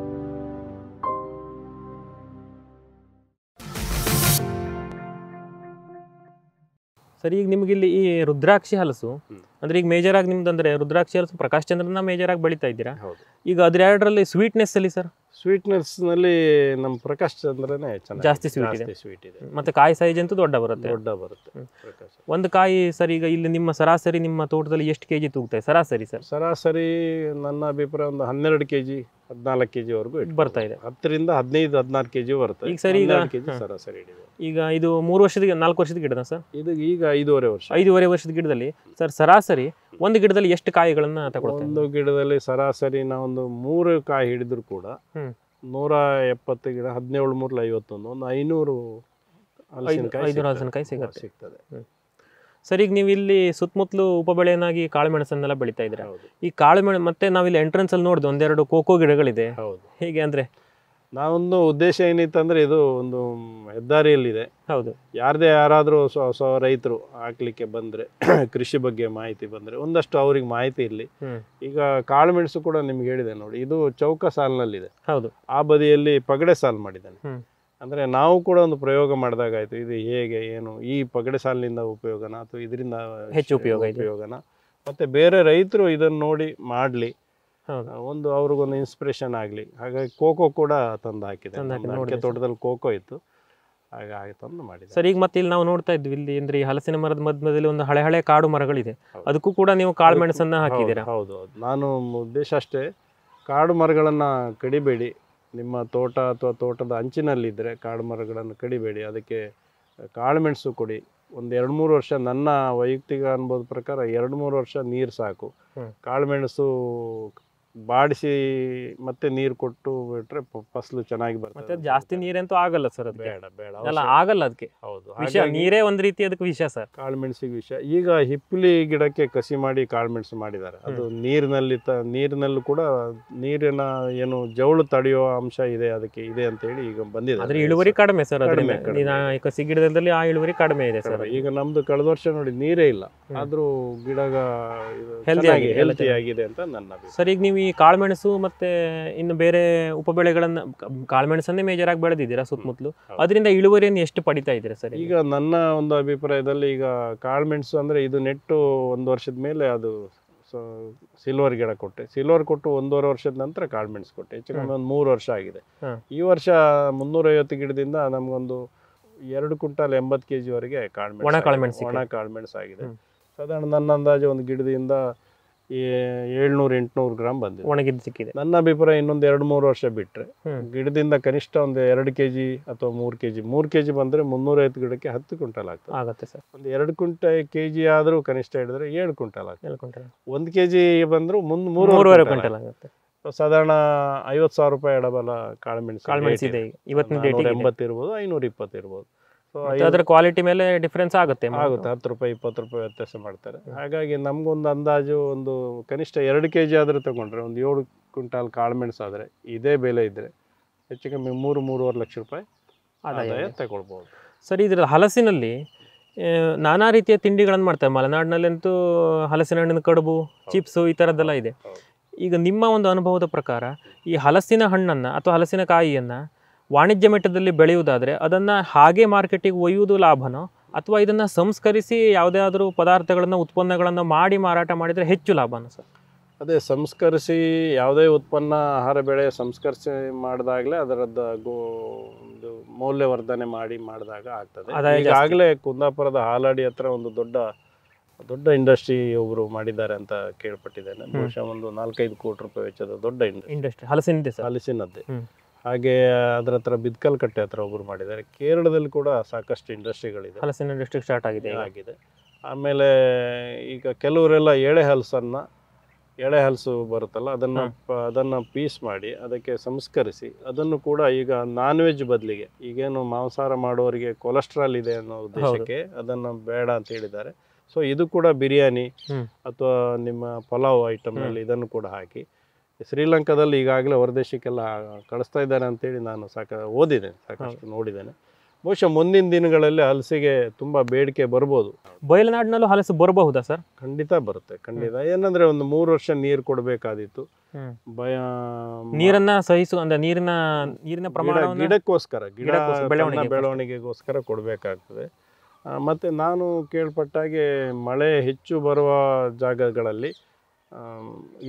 ಸರ್ ಈಗ ನಿಮ್ಗೆ ಇಲ್ಲಿ ಈ ರುದ್ರಾಕ್ಷಿ ಹಲಸು ಅಂದ್ರೆ ಈಗ ಮೇಜರ್ ಆಗಿ ನಿಮ್ದು ಅಂದ್ರೆ ರುದ್ರಾಕ್ಷಿ ಹಲಸು ಪ್ರಕಾಶ್ ಚಂದ್ರನ ಮೇಜರ್ ಆಗಿ ಬೆಳಿತಾ ಇದ್ದೀರಾ ಈಗ ಅದ್ರ ಎರಡರಲ್ಲಿ ಸ್ವೀಟ್ನೆಸ್ ಅಲ್ಲಿ ಸರ್ ಸ್ವೀಟ್ನೆಸ್ನಲ್ಲಿ ನಮ್ಮ ಪ್ರಕಾಶ್ ಚಂದ್ರನೇ ಚೆನ್ನಾಗಿ ಜಾಸ್ತಿ ಸ್ವೀಟ್ ಇದೆ ಮತ್ತೆ ಕಾಯಿ ಸೈಜ್ ಅಂತೂ ದೊಡ್ಡ ಬರುತ್ತೆ ದೊಡ್ಡ ಬರುತ್ತೆ ಒಂದು ಕಾಯಿ ಸರ್ ಈಗ ಇಲ್ಲಿ ನಿಮ್ಮ ಸರಾಸರಿ ನಿಮ್ಮ ತೋಟದಲ್ಲಿ ಎಷ್ಟು ಕೆಜಿ ಜಿ ಸರಾಸರಿ ಸರ್ ಸರಾಸರಿ ನನ್ನ ಅಭಿಪ್ರಾಯ ಒಂದು ಹನ್ನೆರಡು ಕೆಜಿ ಜಿ ಹದಿನಾಲ್ಕು ಕೆ ಜಿವರೆಗೂ ಬರ್ತಾ ಇದೆ ಹತ್ತರಿಂದ ಹದಿನೈದು ಹದಿನಾರು ಕೆಜಿ ಬರುತ್ತೆ ಈಗ ಸರಿ ಸರಾಸರಿ ಈಗ ಇದು ಮೂರು ವರ್ಷದ ನಾಲ್ಕು ವರ್ಷದ ಗಿಡದ ಸರ್ ಇದು ಈಗ ಐದೂವರೆ ವರ್ಷ ಐದೂವರೆ ವರ್ಷದ ಗಿಡದಲ್ಲಿ ಸರ್ ಸರಾಸರಿ ಒಂದು ಗಿಡದಲ್ಲಿ ಎಷ್ಟು ಕಾಯಿಗಳನ್ನ ತಗೊಳ್ತೀವಿ ಒಂದು ಗಿಡದಲ್ಲಿ ಸರಾಸರಿ ನಾವೊಂದು ಮೂರು ಕಾಯಿ ಹಿಡಿದ್ರು ಕೂಡ ನೂರ ಎಪ್ಪತ್ತು ಗಿಡ ಹದಿನೇಳು ಮೂರ್ಲ ಐವತ್ತೊಂದು ಒಂದು ಐನೂರು ಐನೂರು ಹಲಸಿನಕಾಯಿ ಸಿಗುತ್ತೆ ಸಿಗ್ತದೆ ಸರಿ ಈಗ ನೀವು ಇಲ್ಲಿ ಸುತ್ತಮುತ್ತಲು ಉಪಬೆಳೆಯನ್ನಾಗಿ ಕಾಳುಮೆಣಸನ್ನೆಲ್ಲ ಬೆಳಿತಾ ಇದ್ದೀರಾ ಈ ಕಾಳುಮೆಣ್ ಮತ್ತೆ ನಾವಿಲ್ಲಿ ಎಂಟ್ರೆನ್ಸ್ ಅಲ್ಲಿ ನೋಡಿದ್ವಿ ಒಂದೆರಡು ಕೋಕೋ ಗಿಡಗಳಿದೆ ಹೇಗೆ ಅಂದ್ರೆ ನಾವೊಂದು ಉದ್ದೇಶ ಏನಿತ್ತಂದ್ರೆ ಇದು ಒಂದು ಹೆದ್ದಾರಿಯಲ್ಲಿದೆ ಹೌದು ಯಾರದೇ ಯಾರಾದರೂ ಹೊಸ ರೈತರು ಹಾಕ್ಲಿಕ್ಕೆ ಬಂದ್ರೆ ಕೃಷಿ ಬಗ್ಗೆ ಮಾಹಿತಿ ಬಂದ್ರೆ ಒಂದಷ್ಟು ಅವ್ರಿಗೆ ಮಾಹಿತಿ ಇರಲಿ ಈಗ ಮೆಣಸು ಕೂಡ ನಿಮ್ಗೆ ಹೇಳಿದೆ ನೋಡಿ ಇದು ಚೌಕ ಸಾಲಿನಲ್ಲಿದೆ ಹೌದು ಆ ಬದಿಯಲ್ಲಿ ಪಗಡೆ ಸಾಲು ಮಾಡಿದ್ದಾನೆ ಅಂದ್ರೆ ನಾವು ಕೂಡ ಒಂದು ಪ್ರಯೋಗ ಆಯ್ತು ಇದು ಹೇಗೆ ಏನು ಈ ಪಗಡೆ ಸಾಲಿನಿಂದ ಉಪಯೋಗನ ಅಥವಾ ಇದರಿಂದ ಹೆಚ್ಚು ಉಪಯೋಗ ಉಪಯೋಗನ ಮತ್ತೆ ಬೇರೆ ರೈತರು ಇದನ್ನು ನೋಡಿ ಮಾಡ್ಲಿ ಹೌದಾ ಒಂದು ಅವ್ರಿಗೊಂದು ಇನ್ಸ್ಪಿರೇಷನ್ ಆಗಲಿ ಹಾಗಾಗಿ ಖೋಖೋ ಕೂಡ ತಂದು ಹಾಕಿದೆ ಅಡಿಕೆ ತೋಟದಲ್ಲಿ ಖೋಖೋ ಇತ್ತು ಹಾಗಾಗಿ ತಂದು ಮಾಡಿ ಸರ್ ಈಗ ಮತ್ತೆ ಇಲ್ಲಿ ನಾವು ನೋಡ್ತಾ ಇದ್ವಿ ಇಲ್ಲಿ ಅಂದ್ರೆ ಈ ಹಲಸಿನ ಮರದ ಮಧ್ಯದಲ್ಲಿ ಒಂದು ಹಳೆ ಹಳೆ ಕಾಡು ಮರಗಳಿದೆ ಅದಕ್ಕೂ ಕೂಡ ನೀವು ಕಾಳು ಮೆಣಸನ್ನ ಹಾಕಿದ್ದೀರಾ ಹೌದು ನಾನು ಉದ್ದೇಶ ಅಷ್ಟೇ ಕಾಡು ಮರಗಳನ್ನ ಕಡಿಬೇಡಿ ನಿಮ್ಮ ತೋಟ ಅಥವಾ ತೋಟದ ಅಂಚಿನಲ್ಲಿದ್ದರೆ ಕಾಡು ಮರಗಳನ್ನು ಕಡಿಬೇಡಿ ಅದಕ್ಕೆ ಕಾಳುಮೆಣಸು ಕೊಡಿ ಒಂದು ಎರಡು ಮೂರು ವರ್ಷ ನನ್ನ ವೈಯಕ್ತಿಕ ಅನ್ಬೋದ ಪ್ರಕಾರ ಎರಡು ಮೂರು ವರ್ಷ ನೀರು ಸಾಕು ಕಾಳುಮೆಣಸು ಬಾಡಿಸಿ ಮತ್ತೆ ನೀರು ಕೊಟ್ಟು ಬಿಟ್ರೆ ಫಸಲು ಚೆನ್ನಾಗಿ ಮತ್ತೆ ಜಾಸ್ತಿ ನೀರಂತೂ ಆಗಲ್ಲ ಸರ್ ಅದು ಬೇಡ ಬೇಡ ಅಲ್ಲ ಆಗಲ್ಲ ಅದಕ್ಕೆ ಹೌದು ವಿಷಯ ನೀರೇ ಒಂದು ರೀತಿ ಅದಕ್ಕೆ ವಿಷಯ ಸರ್ ಕಾಳು ಮೆಣಸಿಗೆ ವಿಷಯ ಈಗ ಹಿಪ್ಪಲಿ ಗಿಡಕ್ಕೆ ಕಸಿ ಮಾಡಿ ಕಾಳು ಮೆಣಸು ಮಾಡಿದ್ದಾರೆ ಅದು ನೀರಿನಲ್ಲಿ ತ ನೀರಿನಲ್ಲೂ ಕೂಡ ನೀರಿನ ಏನು ಜವಳು ತಡೆಯುವ ಅಂಶ ಇದೆ ಅದಕ್ಕೆ ಇದೆ ಅಂತ ಹೇಳಿ ಈಗ ಬಂದಿದೆ ಆದರೆ ಇಳುವರಿ ಕಡಿಮೆ ಸರ್ ಕಡಿಮೆ ಕಸಿ ಗಿಡದಲ್ಲಿ ಆ ಇಳುವರಿ ಕಡಿಮೆ ಇದೆ ಸರ್ ಈಗ ನಮ್ದು ಕಳೆದ ವರ್ಷ ನೋಡಿ ನೀರೇ ಇಲ್ಲ ಆದ್ರೂ ಗಿಡಗ ಹೆಲ್ದಿ ಆಗಿದೆ ಅಂತ ನನ್ನ ಸರ್ ಈಗ ನೀವು ಈ ಕಾಳುಮೆಣಸು ಮತ್ತೆ ಇನ್ನು ಬೇರೆ ಉಪಬೆಳೆಗಳನ್ನು ಕಾಳುಮೆಣಸನ್ನೇ ಮೇಜರ್ ಆಗಿ ಬೆಳೆದಿದ್ದೀರಾ ಸುತ್ತಮುತ್ತಲು ಅದರಿಂದ ಇಳುವರಿಯನ್ನು ಎಷ್ಟು ಪಡಿತಾ ಇದ್ದೀರಾ ಸರ್ ಈಗ ನನ್ನ ಒಂದು ಅಭಿಪ್ರಾಯದಲ್ಲಿ ಈಗ ಕಾಳುಮೆಣಸು ಅಂದ್ರೆ ಇದು ನೆಟ್ಟು ಒಂದು ವರ್ಷದ ಮೇಲೆ ಅದು ಸಿಲ್ವರ್ ಗಿಡ ಕೊಟ್ಟೆ ಸಿಲ್ವರ್ ಕೊಟ್ಟು ಒಂದೂವರೆ ವರ್ಷದ ನಂತರ ಕಾಳುಮೆಣಸು ಕೊಟ್ಟೆ ಹೆಚ್ಚು ಕಮ್ಮಿ ಒಂದು ಮೂರು ವರ್ಷ ಆಗಿದೆ ಈ ವರ್ಷ ಮುನ್ನೂರೈವತ್ತು ಗಿಡದಿಂದ ನಮಗೊಂದು ಎರಡು ಕ್ವಿಂಟಲ್ ಎಂಬತ್ತು ಕೆ ಜಿವರೆಗೆ ಕಾಳುಮೆಣಸು ಒಣ ಕಾಳುಮೆಣಸು ಆಗಿದೆ ಸಾಧಾರಣ ನನ್ನ ಅಂದಾಜು ಒಂದು ಗಿಡದಿಂದ ಏಳ್ನೂರು ಎಂಟುನೂರು ಗ್ರಾಮ್ ಬಂದಿದೆ ಒಣಗಿದ ಸಿಕ್ಕಿದೆ ನನ್ನ ಅಭಿಪ್ರಾಯ ಇನ್ನೊಂದು ಎರಡು ಮೂರು ವರ್ಷ ಬಿಟ್ಟರೆ ಗಿಡದಿಂದ ಕನಿಷ್ಠ ಒಂದು ಎರಡು ಕೆ ಜಿ ಅಥವಾ ಮೂರು ಕೆ ಜಿ ಮೂರು ಕೆ ಜಿ ಬಂದರೆ ಮುನ್ನೂರೈವತ್ತು ಗಿಡಕ್ಕೆ ಹತ್ತು ಕ್ವಿಂಟಲ್ ಆಗ್ತದೆ ಆಗುತ್ತೆ ಸರ್ ಒಂದು ಎರಡು ಕ್ವಿಂಟಲ್ ಕೆ ಜಿ ಆದರೂ ಕನಿಷ್ಠ ಹಿಡಿದ್ರೆ ಏಳು ಕ್ವಿಂಟಲ್ ಆಗ್ತದೆ ಕ್ವಿಂಟಲ್ ಒಂದು ಕೆ ಜಿ ಬಂದರೂ ಮೂರುವರೆ ಕ್ವಿಂಟಲ್ ಆಗುತ್ತೆ ಸಾಧಾರಣ ಐವತ್ತು ಸಾವಿರ ರೂಪಾಯಿ ಎಡಬಲ್ಲ ಕಾಳುಮೆಣಸು ಕಾಳುಮೆಣಸು ಇದೆ ಇವತ್ತಿನ ಎಂಬತ್ತು ಇರ್ಬೋದು ಐನೂರ ಇಪ್ಪತ್ತು ಇರ್ಬೋದು ಅದರ ಕ್ವಾಲಿಟಿ ಮೇಲೆ ಡಿಫ್ರೆನ್ಸ್ ಆಗುತ್ತೆ ಆಗುತ್ತೆ ಹತ್ತು ರೂಪಾಯಿ ಇಪ್ಪತ್ತು ರೂಪಾಯಿ ವ್ಯತ್ಯಾಸ ಮಾಡ್ತಾರೆ ಹಾಗಾಗಿ ನಮಗೊಂದು ಅಂದಾಜು ಒಂದು ಕನಿಷ್ಠ ಎರಡು ಕೆ ಜಿ ಆದರೂ ತಗೊಂಡ್ರೆ ಒಂದು ಏಳು ಕ್ವಿಂಟಾಲ್ ಕಾಳುಮೆಣಸು ಆದರೆ ಇದೇ ಬೆಲೆ ಇದ್ರೆ ಹೆಚ್ಚು ಕಮ್ಮಿ ಮೂರು ಮೂರುವರೆ ಲಕ್ಷ ರೂಪಾಯಿ ಆದಾಯ ತಗೊಳ್ಬೋದು ಸರಿ ಇದರ ಹಲಸಿನಲ್ಲಿ ನಾನಾ ರೀತಿಯ ತಿಂಡಿಗಳನ್ನು ಮಾಡ್ತಾರೆ ಮಲೆನಾಡಿನಲ್ಲಂತೂ ಹಲಸಿನ ಹಣ್ಣಿನ ಕಡುಬು ಚಿಪ್ಸು ಈ ಥರದ್ದೆಲ್ಲ ಇದೆ ಈಗ ನಿಮ್ಮ ಒಂದು ಅನುಭವದ ಪ್ರಕಾರ ಈ ಹಲಸಿನ ಹಣ್ಣನ್ನು ಅಥವಾ ಹಲಸಿನ ಕಾಯಿಯನ್ನು ವಾಣಿಜ್ಯ ಮಟ್ಟದಲ್ಲಿ ಬೆಳೆಯುವುದಾದರೆ ಅದನ್ನು ಹಾಗೆ ಮಾರ್ಕೆಟಿಗೆ ಒಯ್ಯುವುದು ಲಾಭನೋ ಅಥವಾ ಇದನ್ನು ಸಂಸ್ಕರಿಸಿ ಯಾವುದಾದ್ರೂ ಪದಾರ್ಥಗಳನ್ನು ಉತ್ಪನ್ನಗಳನ್ನು ಮಾಡಿ ಮಾರಾಟ ಮಾಡಿದರೆ ಹೆಚ್ಚು ಲಾಭನೋ ಸರ್ ಅದೇ ಸಂಸ್ಕರಿಸಿ ಯಾವುದೇ ಉತ್ಪನ್ನ ಆಹಾರ ಬೆಳೆ ಸಂಸ್ಕರಿಸಿ ಮಾಡಿದಾಗಲೇ ಅದರದ್ದು ಗೋ ಒಂದು ಮೌಲ್ಯವರ್ಧನೆ ಮಾಡಿ ಮಾಡಿದಾಗ ಆಗ್ತದೆ ಈಗಾಗಲೇ ಕುಂದಾಪುರದ ಹಾಲಾಡಿ ಹತ್ರ ಒಂದು ದೊಡ್ಡ ದೊಡ್ಡ ಇಂಡಸ್ಟ್ರಿ ಒಬ್ರು ಮಾಡಿದ್ದಾರೆ ಅಂತ ಕೇಳ್ಪಟ್ಟಿದ್ದೇನೆ ಬಹುಶಃ ಒಂದು ನಾಲ್ಕೈದು ಕೋಟಿ ರೂಪಾಯಿ ವೆಚ್ಚದ ದೊಡ್ಡ ಇಂಡಸ್ಟ್ರಿ ಹಲಸಿನದ್ದೇ ಹಲಸಿನದ್ದೇ ಹಾಗೆ ಅದರ ಹತ್ರ ಬಿದ್ಕಲ್ ಕಟ್ಟೆ ಹತ್ರ ಒಬ್ಬರು ಮಾಡಿದ್ದಾರೆ ಕೇರಳದಲ್ಲಿ ಕೂಡ ಸಾಕಷ್ಟು ಇಂಡಸ್ಟ್ರಿಗಳಿದೆ ಹಲಸಿನ ಇಂಡಸ್ಟ್ರಿ ಸ್ಟಾರ್ಟ್ ಆಗಿದೆ ಆಗಿದೆ ಆಮೇಲೆ ಈಗ ಕೆಲವರೆಲ್ಲ ಎಳೆ ಹಲಸನ್ನು ಎಳೆ ಹಲಸು ಬರುತ್ತಲ್ಲ ಅದನ್ನು ಅದನ್ನು ಪೀಸ್ ಮಾಡಿ ಅದಕ್ಕೆ ಸಂಸ್ಕರಿಸಿ ಅದನ್ನು ಕೂಡ ಈಗ ನಾನ್ ವೆಜ್ ಬದಲಿಗೆ ಈಗೇನು ಮಾಂಸಾಹಾರ ಮಾಡುವವರಿಗೆ ಕೊಲೆಸ್ಟ್ರಾಲ್ ಇದೆ ಅನ್ನೋ ಉದ್ದೇಶಕ್ಕೆ ಅದನ್ನು ಬೇಡ ಅಂತ ಹೇಳಿದ್ದಾರೆ ಸೊ ಇದು ಕೂಡ ಬಿರಿಯಾನಿ ಅಥವಾ ನಿಮ್ಮ ಪಲಾವ್ ಐಟಮ್ನಲ್ಲಿ ಇದನ್ನು ಕೂಡ ಹಾಕಿ ಶ್ರೀಲಂಕಾದಲ್ಲಿ ಈಗಾಗಲೇ ಹೊರದೇಶಕ್ಕೆಲ್ಲ ಕಳಿಸ್ತಾ ಇದ್ದಾರೆ ಅಂತೇಳಿ ನಾನು ಸಾಕ ಓದಿದ್ದೇನೆ ಸಾಕಷ್ಟು ನೋಡಿದ್ದೇನೆ ಬಹುಶಃ ಮುಂದಿನ ದಿನಗಳಲ್ಲಿ ಹಲಸಿಗೆ ತುಂಬ ಬೇಡಿಕೆ ಬರ್ಬೋದು ಬಯಲುನಾಡಿನಲ್ಲೂ ಹಲಸು ಬರಬಹುದಾ ಸರ್ ಖಂಡಿತ ಬರುತ್ತೆ ಖಂಡಿತ ಏನಂದ್ರೆ ಒಂದು ಮೂರು ವರ್ಷ ನೀರು ಕೊಡಬೇಕಾದಿತ್ತು ಭಯ ನೀರನ್ನ ಸಹಿಸು ಅಂದ್ರೆ ನೀರಿನ ನೀರಿನ ಪ್ರಮಾಣ ಗಿಡಕ್ಕೋಸ್ಕರ ಗಿಡ ಬೆಳವಣಿಗೆಗೋಸ್ಕರ ಕೊಡಬೇಕಾಗ್ತದೆ ಮತ್ತೆ ನಾನು ಕೇಳ್ಪಟ್ಟಾಗೆ ಮಳೆ ಹೆಚ್ಚು ಬರುವ ಜಾಗಗಳಲ್ಲಿ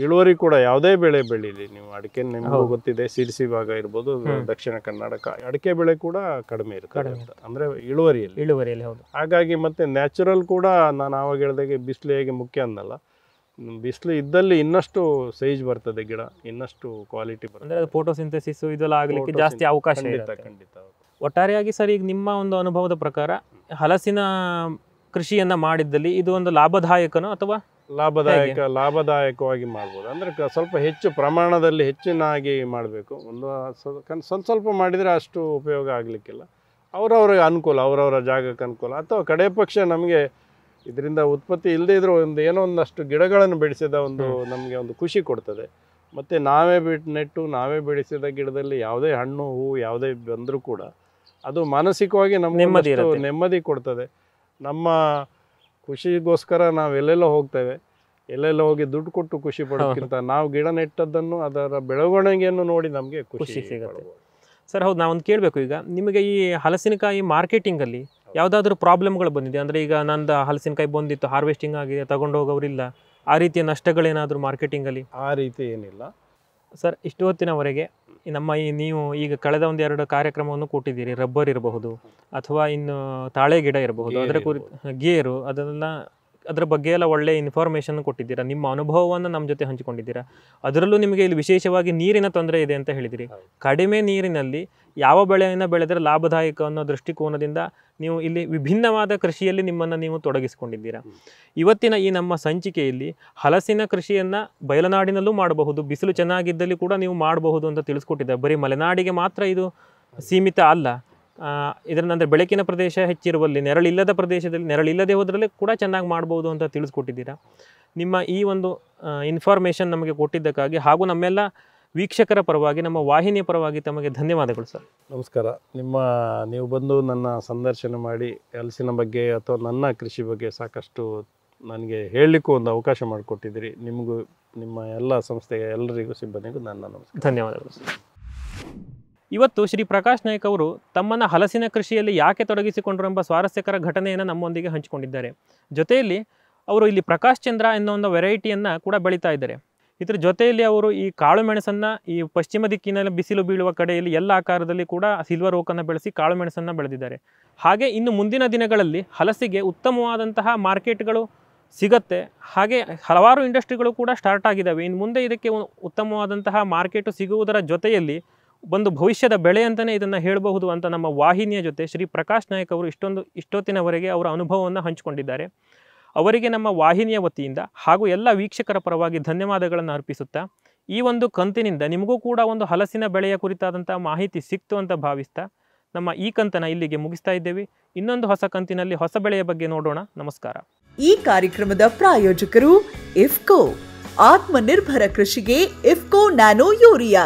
ಇಳುವರಿ ಕೂಡ ಯಾವುದೇ ಬೆಳೆ ಬೆಳೀಲಿ ನೀವು ಅಡಿಕೆ ನಿಮಗೂ ಗೊತ್ತಿದೆ ಸಿರಿಸಿ ಭಾಗ ಇರ್ಬೋದು ದಕ್ಷಿಣ ಕರ್ನಾಟಕ ಅಡಿಕೆ ಬೆಳೆ ಕೂಡ ಕಡಿಮೆ ಇರುತ್ತೆ ಅಂದ್ರೆ ಇಳುವರಿಯಲ್ಲಿ ಇಳುವರಿಯಲ್ಲಿ ಹೌದು ಹಾಗಾಗಿ ಮತ್ತೆ ನ್ಯಾಚುರಲ್ ಕೂಡ ನಾನು ಆವಾಗ ಹೇಳಿದಾಗೆ ಬಿಸಿಲು ಹೇಗೆ ಮುಖ್ಯ ಅನ್ನಲ್ಲ ಬಿಸಿಲು ಇದ್ದಲ್ಲಿ ಇನ್ನಷ್ಟು ಸೈಜ್ ಬರ್ತದೆ ಗಿಡ ಇನ್ನಷ್ಟು ಕ್ವಾಲಿಟಿ ಬರ್ತದೆ ಫೋಟೋಸಿಂಥೆಸಿಸ್ ಇದೆಲ್ಲ ಆಗಲಿಕ್ಕೆ ಜಾಸ್ತಿ ಅವಕಾಶ ಖಂಡಿತ ಒಟ್ಟಾರೆಯಾಗಿ ಸರ್ ಈಗ ನಿಮ್ಮ ಒಂದು ಅನುಭವದ ಪ್ರಕಾರ ಹಲಸಿನ ಕೃಷಿಯನ್ನ ಮಾಡಿದ್ದಲ್ಲಿ ಇದು ಒಂದು ಲಾಭದಾಯಕನೋ ಅಥವಾ ಲಾಭದಾಯಕ ಲಾಭದಾಯಕವಾಗಿ ಮಾಡ್ಬೋದು ಅಂದರೆ ಸ್ವಲ್ಪ ಹೆಚ್ಚು ಪ್ರಮಾಣದಲ್ಲಿ ಹೆಚ್ಚಿನಾಗಿ ಮಾಡಬೇಕು ಒಂದು ಸ್ವಲ್ಪ ಸ್ವಲ್ಪ ಮಾಡಿದರೆ ಅಷ್ಟು ಉಪಯೋಗ ಆಗಲಿಕ್ಕಿಲ್ಲ ಅವರವ್ರಿಗೆ ಅನುಕೂಲ ಅವರವರ ಜಾಗಕ್ಕೆ ಅನುಕೂಲ ಅಥವಾ ಕಡೆ ಪಕ್ಷ ನಮಗೆ ಇದರಿಂದ ಉತ್ಪತ್ತಿ ಇಲ್ಲದೇ ಇದ್ರೂ ಒಂದು ಏನೋ ಒಂದಷ್ಟು ಗಿಡಗಳನ್ನು ಬೆಳೆಸಿದ ಒಂದು ನಮಗೆ ಒಂದು ಖುಷಿ ಕೊಡ್ತದೆ ಮತ್ತು ನಾವೇ ಬಿಟ್ಟು ನೆಟ್ಟು ನಾವೇ ಬೆಳೆಸಿದ ಗಿಡದಲ್ಲಿ ಯಾವುದೇ ಹಣ್ಣು ಹೂವು ಯಾವುದೇ ಬಂದರೂ ಕೂಡ ಅದು ಮಾನಸಿಕವಾಗಿ ನಮ್ಮ ನೆಮ್ಮದಿ ಕೊಡ್ತದೆ ನಮ್ಮ ಖುಷಿಗೋಸ್ಕರ ನಾವು ಎಲ್ಲೆಲ್ಲೋ ಹೋಗ್ತೇವೆ ಎಲ್ಲೆಲ್ಲ ಹೋಗಿ ದುಡ್ಡು ಕೊಟ್ಟು ಖುಷಿ ಪಡೋದಕ್ಕಿಂತ ನಾವು ಗಿಡ ನೆಟ್ಟದ್ದನ್ನು ಅದರ ಬೆಳವಣಿಗೆಯನ್ನು ನೋಡಿ ನಮಗೆ ಖುಷಿ ಸಿಗುತ್ತೆ ಸರ್ ಹೌದು ನಾವೊಂದು ಕೇಳಬೇಕು ಈಗ ನಿಮಗೆ ಈ ಹಲಸಿನಕಾಯಿ ಮಾರ್ಕೆಟಿಂಗಲ್ಲಿ ಯಾವುದಾದ್ರೂ ಪ್ರಾಬ್ಲಮ್ಗಳು ಬಂದಿದೆ ಅಂದರೆ ಈಗ ನಂದು ಹಲಸಿನಕಾಯಿ ಬಂದಿತ್ತು ಹಾರ್ವೆಸ್ಟಿಂಗ್ ಆಗಿದೆ ತಗೊಂಡು ಹೋಗೋರಿಲ್ಲ ಆ ರೀತಿಯ ನಷ್ಟಗಳೇನಾದರೂ ಮಾರ್ಕೆಟಿಂಗಲ್ಲಿ ಆ ರೀತಿ ಏನಿಲ್ಲ ಸರ್ ಇಷ್ಟು ಹೊತ್ತಿನವರೆಗೆ ನಮ್ಮ ಈ ನೀವು ಈಗ ಕಳೆದ ಒಂದೆರಡು ಕಾರ್ಯಕ್ರಮವನ್ನು ಕೊಟ್ಟಿದ್ದೀರಿ ರಬ್ಬರ್ ಇರಬಹುದು ಅಥವಾ ಇನ್ನು ತಾಳೆ ಗಿಡ ಇರಬಹುದು ಅದರ ಕುರಿತು ಗೇರು ಅದನ್ನು ಅದರ ಬಗ್ಗೆ ಎಲ್ಲ ಒಳ್ಳೆಯ ಇನ್ಫಾರ್ಮೇಷನ್ ಕೊಟ್ಟಿದ್ದೀರಾ ನಿಮ್ಮ ಅನುಭವವನ್ನು ನಮ್ಮ ಜೊತೆ ಹಂಚಿಕೊಂಡಿದ್ದೀರಾ ಅದರಲ್ಲೂ ನಿಮಗೆ ಇಲ್ಲಿ ವಿಶೇಷವಾಗಿ ನೀರಿನ ತೊಂದರೆ ಇದೆ ಅಂತ ಹೇಳಿದಿರಿ ಕಡಿಮೆ ನೀರಿನಲ್ಲಿ ಯಾವ ಬೆಳೆಯನ್ನು ಬೆಳೆದರೆ ಲಾಭದಾಯಕ ಅನ್ನೋ ದೃಷ್ಟಿಕೋನದಿಂದ ನೀವು ಇಲ್ಲಿ ವಿಭಿನ್ನವಾದ ಕೃಷಿಯಲ್ಲಿ ನಿಮ್ಮನ್ನು ನೀವು ತೊಡಗಿಸಿಕೊಂಡಿದ್ದೀರಾ ಇವತ್ತಿನ ಈ ನಮ್ಮ ಸಂಚಿಕೆಯಲ್ಲಿ ಹಲಸಿನ ಕೃಷಿಯನ್ನು ಬಯಲನಾಡಿನಲ್ಲೂ ಮಾಡಬಹುದು ಬಿಸಿಲು ಚೆನ್ನಾಗಿದ್ದಲ್ಲಿ ಕೂಡ ನೀವು ಮಾಡಬಹುದು ಅಂತ ತಿಳಿಸ್ಕೊಟ್ಟಿದ್ದಾರೆ ಬರೀ ಮಲೆನಾಡಿಗೆ ಮಾತ್ರ ಇದು ಸೀಮಿತ ಅಲ್ಲ ಇದರ ಬೆಳಕಿನ ಪ್ರದೇಶ ಹೆಚ್ಚಿರುವಲ್ಲಿ ನೆರಳಿಲ್ಲದ ಪ್ರದೇಶದಲ್ಲಿ ನೆರಳಿಲ್ಲದೆ ಹೋದರಲ್ಲಿ ಕೂಡ ಚೆನ್ನಾಗಿ ಮಾಡ್ಬೋದು ಅಂತ ತಿಳಿಸ್ಕೊಟ್ಟಿದ್ದೀರಾ ನಿಮ್ಮ ಈ ಒಂದು ಇನ್ಫಾರ್ಮೇಷನ್ ನಮಗೆ ಕೊಟ್ಟಿದ್ದಕ್ಕಾಗಿ ಹಾಗೂ ನಮ್ಮೆಲ್ಲ ವೀಕ್ಷಕರ ಪರವಾಗಿ ನಮ್ಮ ವಾಹಿನಿಯ ಪರವಾಗಿ ತಮಗೆ ಧನ್ಯವಾದಗಳು ಸರ್ ನಮಸ್ಕಾರ ನಿಮ್ಮ ನೀವು ಬಂದು ನನ್ನ ಸಂದರ್ಶನ ಮಾಡಿ ಹಲಸಿನ ಬಗ್ಗೆ ಅಥವಾ ನನ್ನ ಕೃಷಿ ಬಗ್ಗೆ ಸಾಕಷ್ಟು ನನಗೆ ಹೇಳಲಿಕ್ಕೂ ಒಂದು ಅವಕಾಶ ಮಾಡಿಕೊಟ್ಟಿದ್ದೀರಿ ನಿಮಗೂ ನಿಮ್ಮ ಎಲ್ಲ ಸಂಸ್ಥೆಯ ಎಲ್ಲರಿಗೂ ಸಿಬ್ಬಂದಿಗೂ ನನ್ನ ನಮಸ್ಕಾರ ಧನ್ಯವಾದಗಳು ಸರ್ ಇವತ್ತು ಶ್ರೀ ಪ್ರಕಾಶ್ ನಾಯ್ಕ್ ಅವರು ತಮ್ಮನ್ನು ಹಲಸಿನ ಕೃಷಿಯಲ್ಲಿ ಯಾಕೆ ತೊಡಗಿಸಿಕೊಂಡರು ಎಂಬ ಸ್ವಾರಸ್ಯಕರ ಘಟನೆಯನ್ನು ನಮ್ಮೊಂದಿಗೆ ಹಂಚಿಕೊಂಡಿದ್ದಾರೆ ಜೊತೆಯಲ್ಲಿ ಅವರು ಇಲ್ಲಿ ಪ್ರಕಾಶ್ ಚಂದ್ರ ಎನ್ನುವ ಒಂದು ವೆರೈಟಿಯನ್ನು ಕೂಡ ಬೆಳೀತಾ ಇದ್ದಾರೆ ಇದರ ಜೊತೆಯಲ್ಲಿ ಅವರು ಈ ಕಾಳು ಮೆಣಸನ್ನು ಈ ಪಶ್ಚಿಮ ದಿಕ್ಕಿನಲ್ಲಿ ಬಿಸಿಲು ಬೀಳುವ ಕಡೆಯಲ್ಲಿ ಎಲ್ಲ ಆಕಾರದಲ್ಲಿ ಕೂಡ ಸಿಲ್ವರ್ ಓಕನ್ನು ಬೆಳೆಸಿ ಕಾಳು ಮೆಣಸನ್ನು ಬೆಳೆದಿದ್ದಾರೆ ಹಾಗೆ ಇನ್ನು ಮುಂದಿನ ದಿನಗಳಲ್ಲಿ ಹಲಸಿಗೆ ಉತ್ತಮವಾದಂತಹ ಮಾರ್ಕೆಟ್ಗಳು ಸಿಗತ್ತೆ ಹಾಗೆ ಹಲವಾರು ಇಂಡಸ್ಟ್ರಿಗಳು ಕೂಡ ಸ್ಟಾರ್ಟ್ ಆಗಿದ್ದಾವೆ ಇನ್ನು ಮುಂದೆ ಇದಕ್ಕೆ ಉತ್ತಮವಾದಂತಹ ಮಾರ್ಕೆಟು ಸಿಗುವುದರ ಜೊತೆಯಲ್ಲಿ ಒಂದು ಭವಿಷ್ಯದ ಬೆಳೆ ಅಂತಲೇ ಇದನ್ನು ಹೇಳಬಹುದು ಅಂತ ನಮ್ಮ ವಾಹಿನಿಯ ಜೊತೆ ಶ್ರೀ ಪ್ರಕಾಶ್ ನಾಯಕ್ ಅವರು ಇಷ್ಟೊಂದು ಇಷ್ಟೊತ್ತಿನವರೆಗೆ ಅವರ ಅನುಭವವನ್ನು ಹಂಚಿಕೊಂಡಿದ್ದಾರೆ ಅವರಿಗೆ ನಮ್ಮ ವಾಹಿನಿಯ ವತಿಯಿಂದ ಹಾಗೂ ಎಲ್ಲ ವೀಕ್ಷಕರ ಪರವಾಗಿ ಧನ್ಯವಾದಗಳನ್ನು ಅರ್ಪಿಸುತ್ತಾ ಈ ಒಂದು ಕಂತಿನಿಂದ ನಿಮಗೂ ಕೂಡ ಒಂದು ಹಲಸಿನ ಬೆಳೆಯ ಕುರಿತಾದಂಥ ಮಾಹಿತಿ ಸಿಕ್ತು ಅಂತ ಭಾವಿಸ್ತಾ ನಮ್ಮ ಈ ಕಂತನ ಇಲ್ಲಿಗೆ ಮುಗಿಸ್ತಾ ಇದ್ದೇವೆ ಇನ್ನೊಂದು ಹೊಸ ಕಂತಿನಲ್ಲಿ ಹೊಸ ಬೆಳೆಯ ಬಗ್ಗೆ ನೋಡೋಣ ನಮಸ್ಕಾರ ಈ ಕಾರ್ಯಕ್ರಮದ ಪ್ರಾಯೋಜಕರು ಇಫ್ಕೋ ಆತ್ಮನಿರ್ಭರ ಕೃಷಿಗೆ ಇಫ್ಕೋ ನ್ಯಾನೋ ಯೂರಿಯಾ